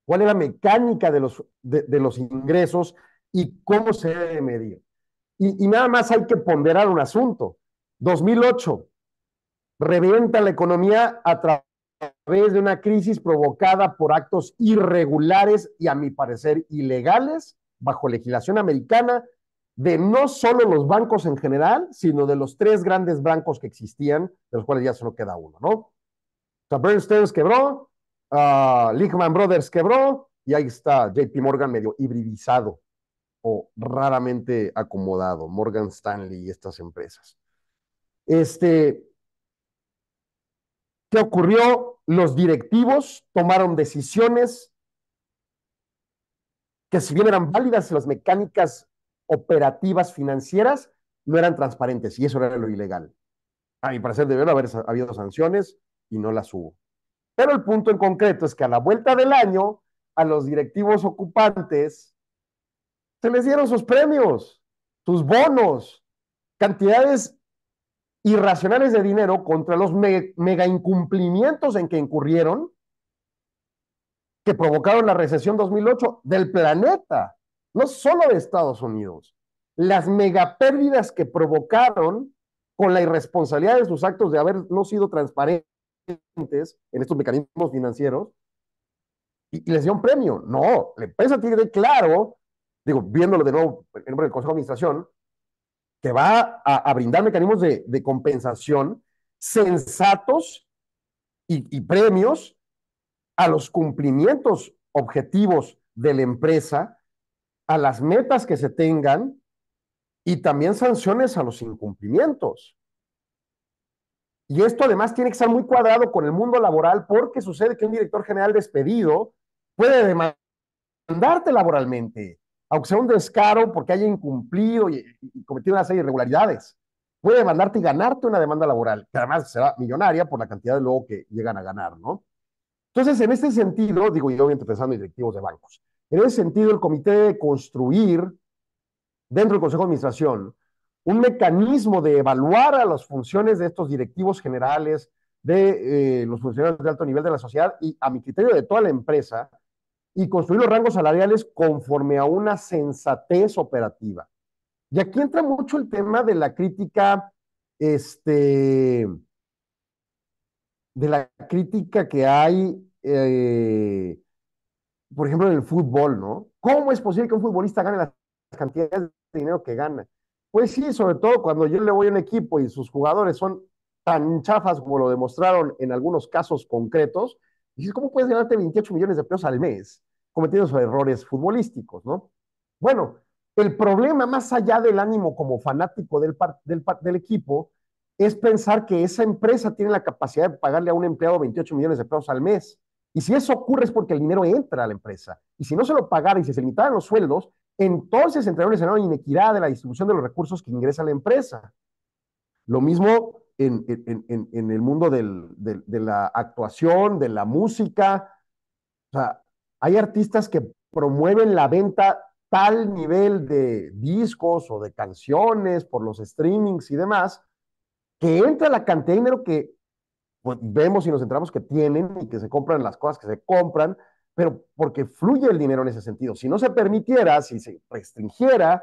¿Cuál es la mecánica de los, de, los ingresos y cómo se debe medir? Y, nada más hay que ponderar un asunto. 2008, revienta la economía a través de una crisis provocada por actos irregulares y, a mi parecer, ilegales bajo legislación americana de no solo los bancos en general, sino de los tres grandes bancos que existían, de los cuales ya solo queda uno, ¿no? O sea, Bernstein quebró, Lichman ah, Lehman Brothers quebró, y ahí está JP Morgan medio hibridizado o raramente acomodado, Morgan Stanley y estas empresas. Este, ¿Qué ocurrió? Los directivos tomaron decisiones que si bien eran válidas las mecánicas operativas financieras no eran transparentes y eso era lo ilegal. A mi parecer debieron haber habido sanciones y no las hubo. Pero el punto en concreto es que a la vuelta del año, a los directivos ocupantes se les dieron sus premios, sus bonos, cantidades irracionales de dinero contra los mega incumplimientos en que incurrieron que provocaron la recesión 2008 del planeta no solo de Estados Unidos, las megapérdidas que provocaron con la irresponsabilidad de sus actos de haber no sido transparentes en estos mecanismos financieros y, les dio un premio. No, la empresa tiene claro, digo, viéndolo de nuevo en nombre del Consejo de Administración, que va a, brindar mecanismos de, compensación sensatos y, y premios a los cumplimientos objetivos de la empresa a las metas que se tengan y también sanciones a los incumplimientos. Y esto además tiene que estar muy cuadrado con el mundo laboral porque sucede que un director general despedido puede demandarte laboralmente, aunque sea un descaro porque haya incumplido y, cometido una serie de irregularidades. Puede demandarte y ganarte una demanda laboral, que además será millonaria por la cantidad de luego que llegan a ganar, ¿no? Entonces, en este sentido, digo yo, obviamente pensando en directivos de bancos, en ese sentido, el comité debe construir, dentro del Consejo de Administración, un mecanismo de evaluar a las funciones de estos directivos generales, de eh, los funcionarios de alto nivel de la sociedad y, a mi criterio, de toda la empresa, y construir los rangos salariales conforme a una sensatez operativa. Y aquí entra mucho el tema de la crítica, este, de la crítica que hay eh, por ejemplo, en el fútbol, ¿no? ¿Cómo es posible que un futbolista gane las cantidades de dinero que gana? Pues sí, sobre todo cuando yo le voy a un equipo y sus jugadores son tan chafas como lo demostraron en algunos casos concretos, dices, ¿cómo puedes ganarte 28 millones de pesos al mes cometiendo esos errores futbolísticos, ¿no? Bueno, el problema más allá del ánimo como fanático del, del, del equipo es pensar que esa empresa tiene la capacidad de pagarle a un empleado 28 millones de pesos al mes. Y si eso ocurre es porque el dinero entra a la empresa. Y si no se lo pagara y se limitaran los sueldos, entonces entraría un escenario de inequidad de la distribución de los recursos que ingresa a la empresa. Lo mismo en, el mundo de la actuación, de la música. O sea, hay artistas que promueven la venta tal nivel de discos o de canciones por los streamings y demás, que entra la cantidad de dinero que pues, vemos y nos centramos que tienen y que se compran las cosas que se compran, pero porque fluye el dinero en ese sentido. Si no se permitiera, si se restringiera,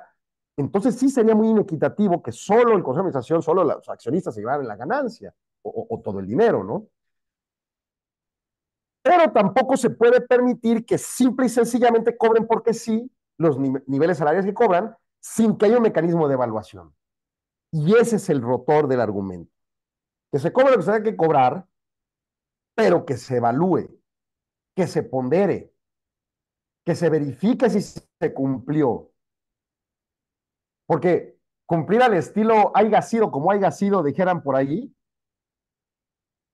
entonces sí sería muy inequitativo que solo el Consejo de Administración, solo los accionistas se llevaran la ganancia o, todo el dinero, ¿no? Pero tampoco se puede permitir que simple y sencillamente cobren porque sí los niveles salariales que cobran sin que haya un mecanismo de evaluación. Y ese es el rotor del argumento que se cobre lo que se tenga que cobrar, pero que se evalúe, que se pondere, que se verifique si se cumplió. Porque cumplir al estilo haya sido como haya sido, dijeran por allí,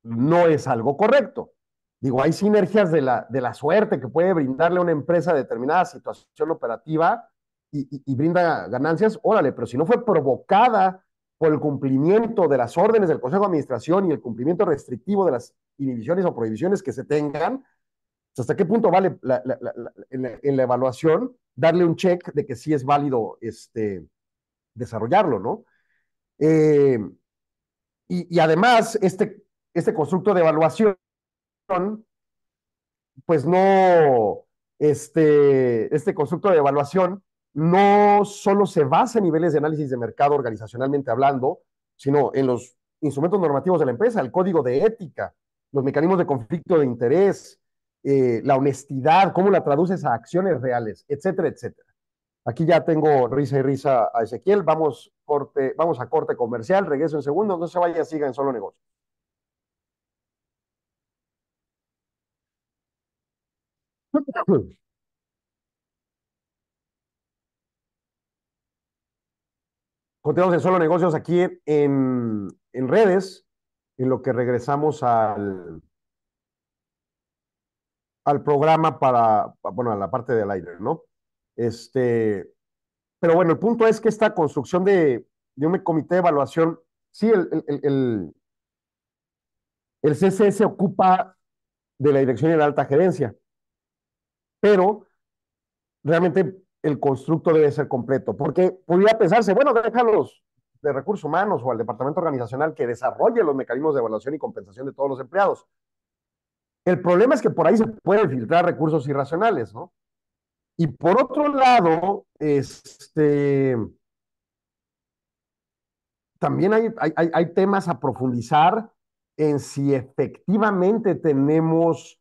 no es algo correcto. Digo, hay sinergias de la, de la suerte que puede brindarle a una empresa determinada situación operativa y, y brinda ganancias, órale, pero si no fue provocada por el cumplimiento de las órdenes del Consejo de Administración y el cumplimiento restrictivo de las inhibiciones o prohibiciones que se tengan, pues, ¿hasta qué punto vale en, la, evaluación darle un check de que sí es válido este, desarrollarlo, ¿no? Eh, y, además, este, este constructo de evaluación, pues no, este, este constructo de evaluación no solo se basa en niveles de análisis de mercado organizacionalmente hablando, sino en los instrumentos normativos de la empresa, el código de ética, los mecanismos de conflicto de interés, eh, la honestidad, cómo la traduces a acciones reales, etcétera, etcétera. Aquí ya tengo risa y risa a Ezequiel. Vamos, vamos a corte comercial. Regreso en segundos. No se vaya, siga en solo negocio. Continuamos en Solo Negocios aquí en, redes, en lo que regresamos al, al programa para, bueno, a la parte del aire, ¿no? Este, pero bueno, el punto es que esta construcción de, un comité de evaluación, sí, el, el, el, el se ocupa de la dirección y la alta gerencia, pero realmente el constructo debe ser completo, porque podría pensarse, bueno, déjalos de recursos humanos o al departamento organizacional que desarrolle los mecanismos de evaluación y compensación de todos los empleados. El problema es que por ahí se pueden filtrar recursos irracionales, ¿no? Y por otro lado, este, también hay, hay, temas a profundizar en si efectivamente tenemos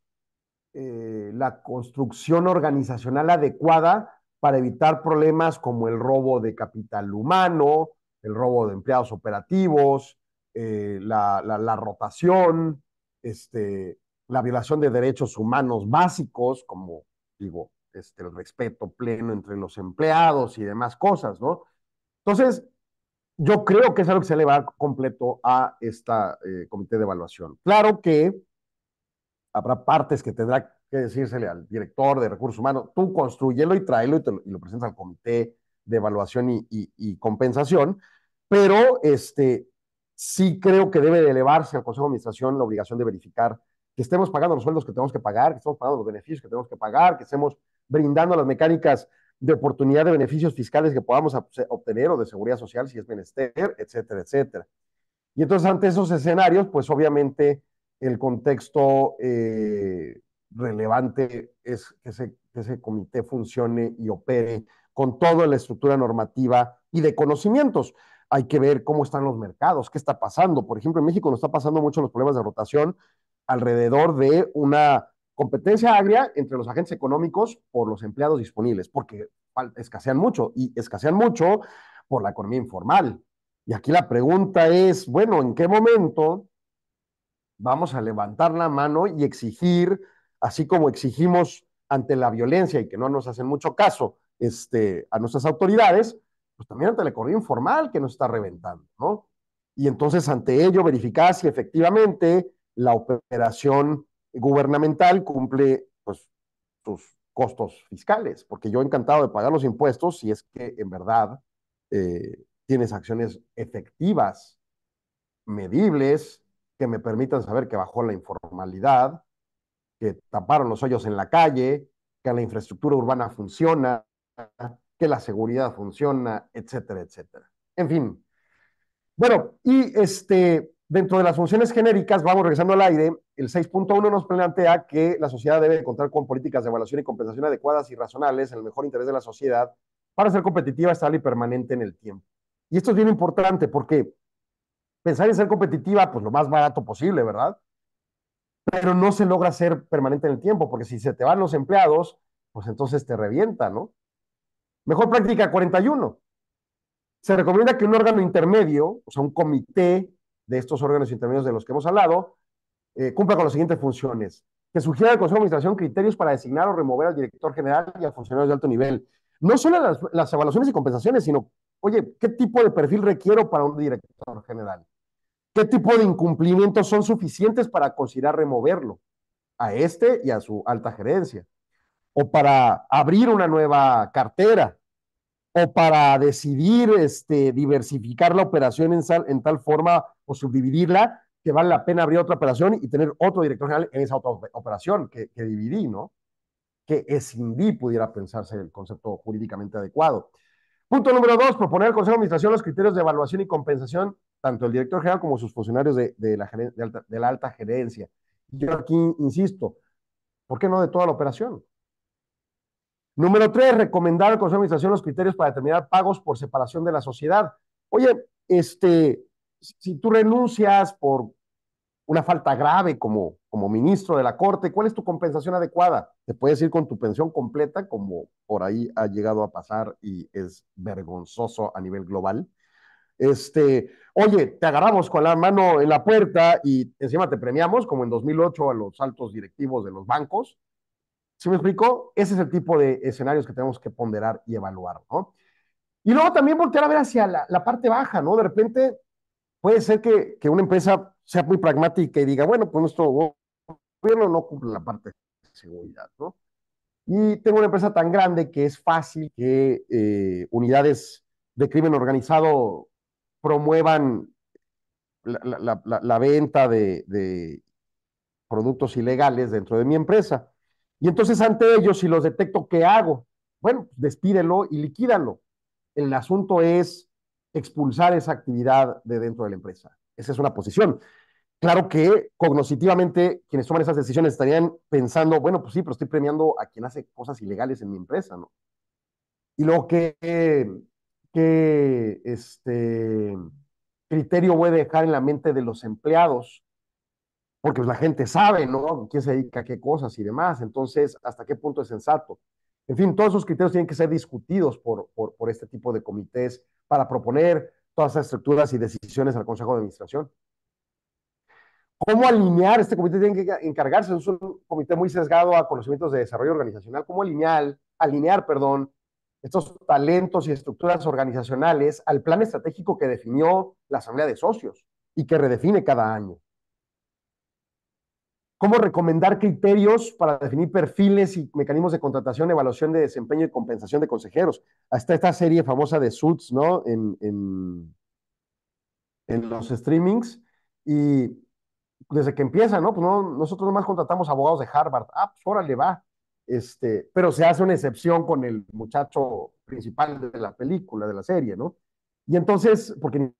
eh, la construcción organizacional adecuada para evitar problemas como el robo de capital humano, el robo de empleados operativos, eh, la, rotación, este, la violación de derechos humanos básicos, como digo, este, el respeto pleno entre los empleados y demás cosas, ¿no? Entonces, yo creo que es algo que se le va completo a este comité de evaluación. Claro que habrá partes que tendrá que decírsele al director de recursos humanos, tú construyelo y tráelo y, lo, presentas al comité de evaluación y, compensación, pero este, sí creo que debe elevarse al Consejo de Administración la obligación de verificar que estemos pagando los sueldos que tenemos que pagar, que estemos pagando los beneficios que tenemos que pagar, que estemos brindando las mecánicas de oportunidad de beneficios fiscales que podamos obtener o de seguridad social si es menester, etcétera, etcétera. Y entonces ante esos escenarios, pues obviamente el contexto eh, relevante es que ese, comité funcione y opere con toda la estructura normativa y de conocimientos. Hay que ver cómo están los mercados, qué está pasando. Por ejemplo, en México nos está pasando mucho los problemas de rotación alrededor de una competencia agria entre los agentes económicos por los empleados disponibles, porque escasean mucho y escasean mucho por la economía informal. Y aquí la pregunta es, bueno, ¿en qué momento vamos a levantar la mano y exigir así como exigimos ante la violencia y que no nos hacen mucho caso este, a nuestras autoridades, pues también ante la economía informal que nos está reventando, ¿no? Y entonces ante ello verificar si efectivamente la operación gubernamental cumple pues, sus costos fiscales, porque yo encantado de pagar los impuestos si es que en verdad eh, tienes acciones efectivas, medibles, que me permitan saber que bajó la informalidad, que taparon los hoyos en la calle, que la infraestructura urbana funciona, que la seguridad funciona, etcétera, etcétera. En fin. Bueno, y este, dentro de las funciones genéricas, vamos regresando al aire, el 6.1 nos plantea que la sociedad debe contar con políticas de evaluación y compensación adecuadas y razonables en el mejor interés de la sociedad para ser competitiva, estable y permanente en el tiempo. Y esto es bien importante porque pensar en ser competitiva, pues lo más barato posible, ¿verdad? pero no se logra ser permanente en el tiempo, porque si se te van los empleados, pues entonces te revienta, ¿no? Mejor práctica 41. Se recomienda que un órgano intermedio, o sea, un comité de estos órganos intermedios de los que hemos hablado, eh, cumpla con las siguientes funciones. Que sugiera al Consejo de Administración criterios para designar o remover al director general y a funcionarios de alto nivel. No solo las, las evaluaciones y compensaciones, sino, oye, ¿qué tipo de perfil requiero para un director general? ¿Qué tipo de incumplimientos son suficientes para considerar removerlo a este y a su alta gerencia? O para abrir una nueva cartera, o para decidir este, diversificar la operación en, en tal forma o subdividirla que vale la pena abrir otra operación y tener otro director general en esa otra operación que, que dividí, ¿no? Que escindí pudiera pensarse el concepto jurídicamente adecuado. Punto número dos, proponer al Consejo de Administración los criterios de evaluación y compensación tanto el director general como sus funcionarios de, la, alta, la alta gerencia. Yo aquí insisto, ¿por qué no de toda la operación? Número tres, recomendar al Consejo de Administración los criterios para determinar pagos por separación de la sociedad. Oye, este, si tú renuncias por una falta grave como, como ministro de la Corte, ¿cuál es tu compensación adecuada? Te puedes ir con tu pensión completa, como por ahí ha llegado a pasar y es vergonzoso a nivel global. Este, oye, te agarramos con la mano en la puerta y encima te premiamos, como en 2008 a los altos directivos de los bancos. ¿Sí me explico? Ese es el tipo de escenarios que tenemos que ponderar y evaluar, ¿no? Y luego también voltear a ver hacia la, parte baja, ¿no? De repente puede ser que, una empresa sea muy pragmática y diga, bueno, pues nuestro gobierno no cumple la parte de seguridad, ¿no? Y tengo una empresa tan grande que es fácil que eh, unidades de crimen organizado promuevan la, venta de, de, productos ilegales dentro de mi empresa. Y entonces ante ellos, si los detecto, ¿qué hago? Bueno, despídelo y liquídalo. El asunto es expulsar esa actividad de dentro de la empresa. Esa es una posición. Claro que cognitivamente quienes toman esas decisiones estarían pensando, bueno, pues sí, pero estoy premiando a quien hace cosas ilegales en mi empresa, ¿no? Y lo que qué este, criterio voy a dejar en la mente de los empleados, porque pues, la gente sabe, ¿no? ¿Quién se dedica a qué cosas y demás? Entonces, ¿hasta qué punto es sensato? En fin, todos esos criterios tienen que ser discutidos por, por, este tipo de comités para proponer todas esas estructuras y decisiones al Consejo de Administración. ¿Cómo alinear? Este comité tiene que encargarse, es un comité muy sesgado a conocimientos de desarrollo organizacional. ¿Cómo alinear, alinear perdón, estos talentos y estructuras organizacionales al plan estratégico que definió la Asamblea de Socios y que redefine cada año. ¿Cómo recomendar criterios para definir perfiles y mecanismos de contratación, evaluación de desempeño y compensación de consejeros? Hasta esta serie famosa de Suits, ¿no? En, los streamings. Y desde que empieza, pues ¿no? nosotros nomás contratamos abogados de Harvard. Ah, pues órale, va. Este, pero se hace una excepción con el muchacho principal de la película, de la serie, ¿no? Y entonces, porque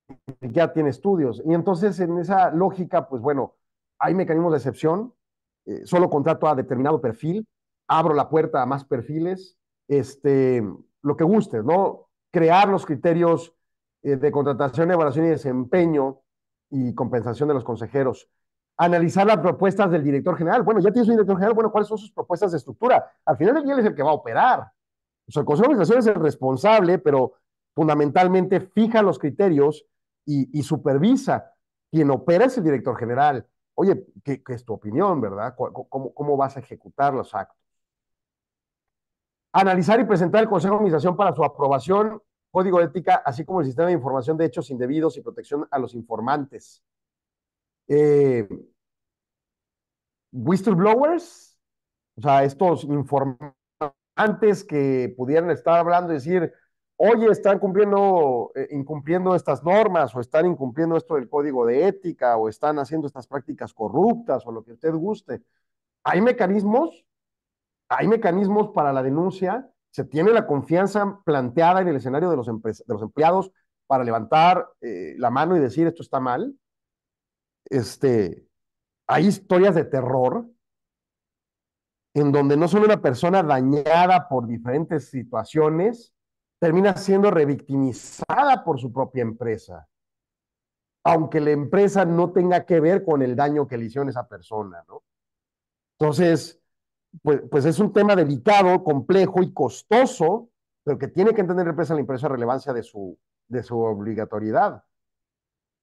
ya tiene estudios, y entonces en esa lógica, pues bueno, hay mecanismos de excepción, eh, solo contrato a determinado perfil, abro la puerta a más perfiles, este, lo que guste, ¿no? Crear los criterios eh, de contratación, evaluación y desempeño y compensación de los consejeros analizar las propuestas del director general. Bueno, ya tienes un director general, bueno, ¿cuáles son sus propuestas de estructura? Al final él es el que va a operar. O sea, el Consejo de Administración es el responsable, pero fundamentalmente fija los criterios y, supervisa. Quien opera es el director general. Oye, ¿qué, es tu opinión, verdad? ¿Cómo, ¿Cómo vas a ejecutar los actos? Analizar y presentar el Consejo de Administración para su aprobación, código de ética, así como el sistema de información de hechos indebidos y protección a los informantes. Eh, whistleblowers, o sea, estos informantes que pudieran estar hablando y decir, oye, están cumpliendo, eh, incumpliendo estas normas o están incumpliendo esto del código de ética o están haciendo estas prácticas corruptas o lo que usted guste. Hay mecanismos, hay mecanismos para la denuncia, se tiene la confianza planteada en el escenario de los, empleados para levantar eh, la mano y decir esto está mal. Este, hay historias de terror en donde no solo una persona dañada por diferentes situaciones termina siendo revictimizada por su propia empresa, aunque la empresa no tenga que ver con el daño que le hicieron a esa persona, ¿no? Entonces, pues, pues es un tema delicado, complejo y costoso pero que tiene que entender la empresa la empresa relevancia de su, de su obligatoriedad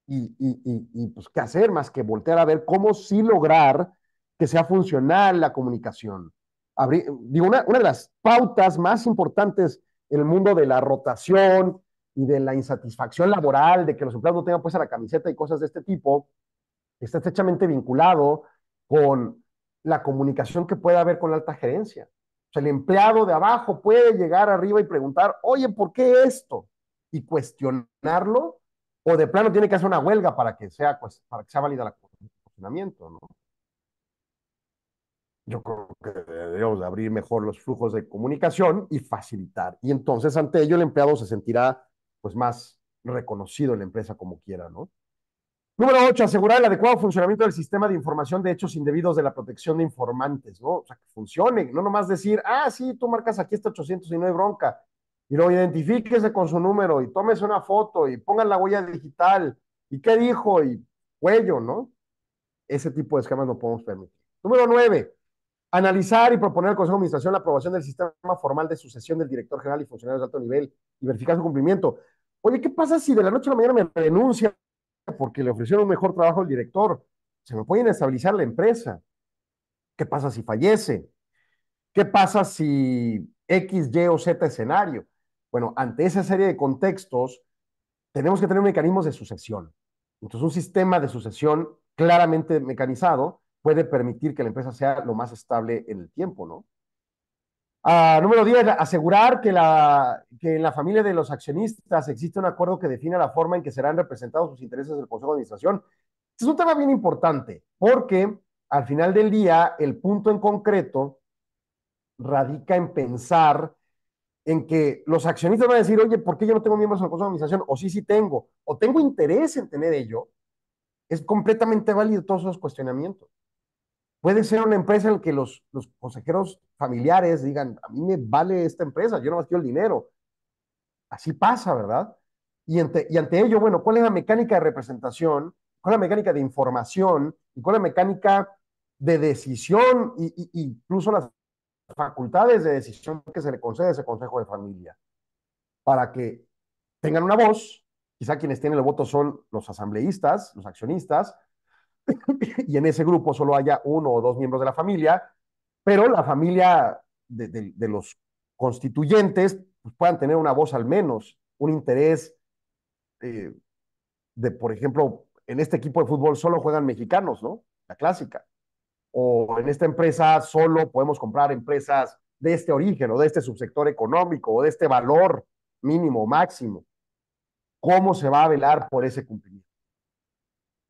y, y, pues qué hacer más que voltear a ver cómo sí lograr que sea funcional la comunicación. digo, una, de las pautas más importantes en el mundo de la rotación y de la insatisfacción laboral, de que los empleados no tengan puesta la camiseta y cosas de este tipo, está estrechamente vinculado con la comunicación que puede haber con la alta gerencia. O sea, el empleado de abajo puede llegar arriba y preguntar, oye, ¿por qué esto? Y cuestionarlo o de plano tiene que hacer una huelga para que sea, pues, para que sea válida el funcionamiento, ¿no? Yo creo que debemos abrir mejor los flujos de comunicación y facilitar. Y entonces ante ello el empleado se sentirá pues más reconocido en la empresa como quiera, ¿no? Número 8, asegurar el adecuado funcionamiento del sistema de información de hechos indebidos de la protección de informantes, ¿no? O sea, que funcione, no nomás decir, ah, sí, tú marcas aquí este 800 y no hay bronca y no, identifíquese con su número y tómese una foto y pongan la huella digital y qué dijo y cuello, ¿no? Ese tipo de esquemas no podemos permitir. Número nueve, analizar y proponer al Consejo de Administración la aprobación del sistema formal de sucesión del director general y funcionarios de alto nivel y verificar su cumplimiento. Oye, ¿qué pasa si de la noche a la mañana me renuncia porque le ofrecieron un mejor trabajo al director? Se me puede inestabilizar la empresa. ¿Qué pasa si fallece? ¿Qué pasa si X, Y o Z escenario? Bueno, ante esa serie de contextos, tenemos que tener mecanismos de sucesión. Entonces, un sistema de sucesión claramente mecanizado puede permitir que la empresa sea lo más estable en el tiempo, ¿no? Ah, número 10, asegurar que, la, que en la familia de los accionistas existe un acuerdo que defina la forma en que serán representados sus intereses del Consejo de Administración. Este es un tema bien importante porque al final del día el punto en concreto radica en pensar en que los accionistas van a decir, oye, ¿por qué yo no tengo miembros en el Consejo de Administración? O sí, sí tengo, o tengo interés en tener ello, es completamente válido todos esos cuestionamientos. Puede ser una empresa en la que los, los consejeros familiares digan, a mí me vale esta empresa, yo no más quiero el dinero. Así pasa, ¿verdad? Y ante, y ante ello, bueno, ¿cuál es la mecánica de representación? ¿Cuál es la mecánica de información? ¿Y cuál es la mecánica de decisión? Y, incluso las facultades de decisión que se le concede a ese consejo de familia, para que tengan una voz, quizá quienes tienen el voto son los asambleístas, los accionistas, y en ese grupo solo haya uno o dos miembros de la familia, pero la familia de, los constituyentes pues, puedan tener una voz al menos, un interés eh, de, por ejemplo, en este equipo de fútbol solo juegan mexicanos, ¿no? La clásica o en esta empresa solo podemos comprar empresas de este origen o de este subsector económico o de este valor mínimo o máximo. ¿Cómo se va a velar por ese cumplimiento?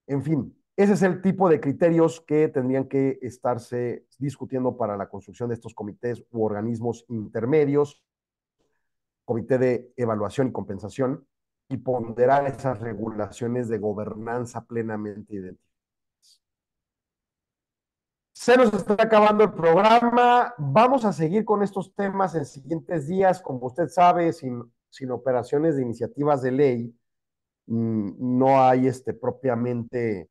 En fin, ese es el tipo de criterios que tendrían que estarse discutiendo para la construcción de estos comités u organismos intermedios, comité de evaluación y compensación, y ponderar esas regulaciones de gobernanza plenamente identificadas. Se nos está acabando el programa. Vamos a seguir con estos temas en siguientes días. Como usted sabe, sin, sin operaciones de iniciativas de ley, mm, no hay este, propiamente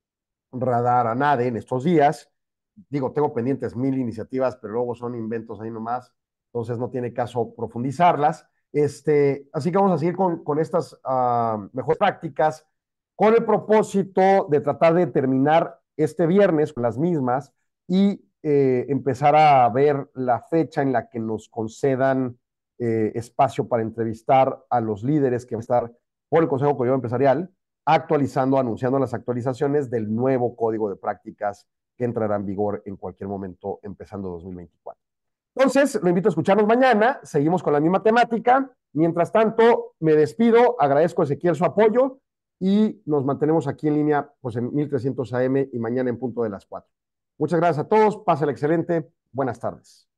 radar a nadie en estos días. Digo, tengo pendientes mil iniciativas, pero luego son inventos ahí nomás, entonces no tiene caso profundizarlas. Este, así que vamos a seguir con, estas ah, mejores prácticas con el propósito de tratar de terminar este viernes con las mismas y eh, empezar a ver la fecha en la que nos concedan eh, espacio para entrevistar a los líderes que van a estar por el Consejo Código Empresarial, actualizando, anunciando las actualizaciones del nuevo código de prácticas que entrará en vigor en cualquier momento, empezando 2024. Entonces, lo invito a escucharnos mañana, seguimos con la misma temática. Mientras tanto, me despido, agradezco a Ezequiel su apoyo y nos mantenemos aquí en línea pues en 1300 AM y mañana en punto de las 4. Muchas gracias a todos. el excelente. Buenas tardes.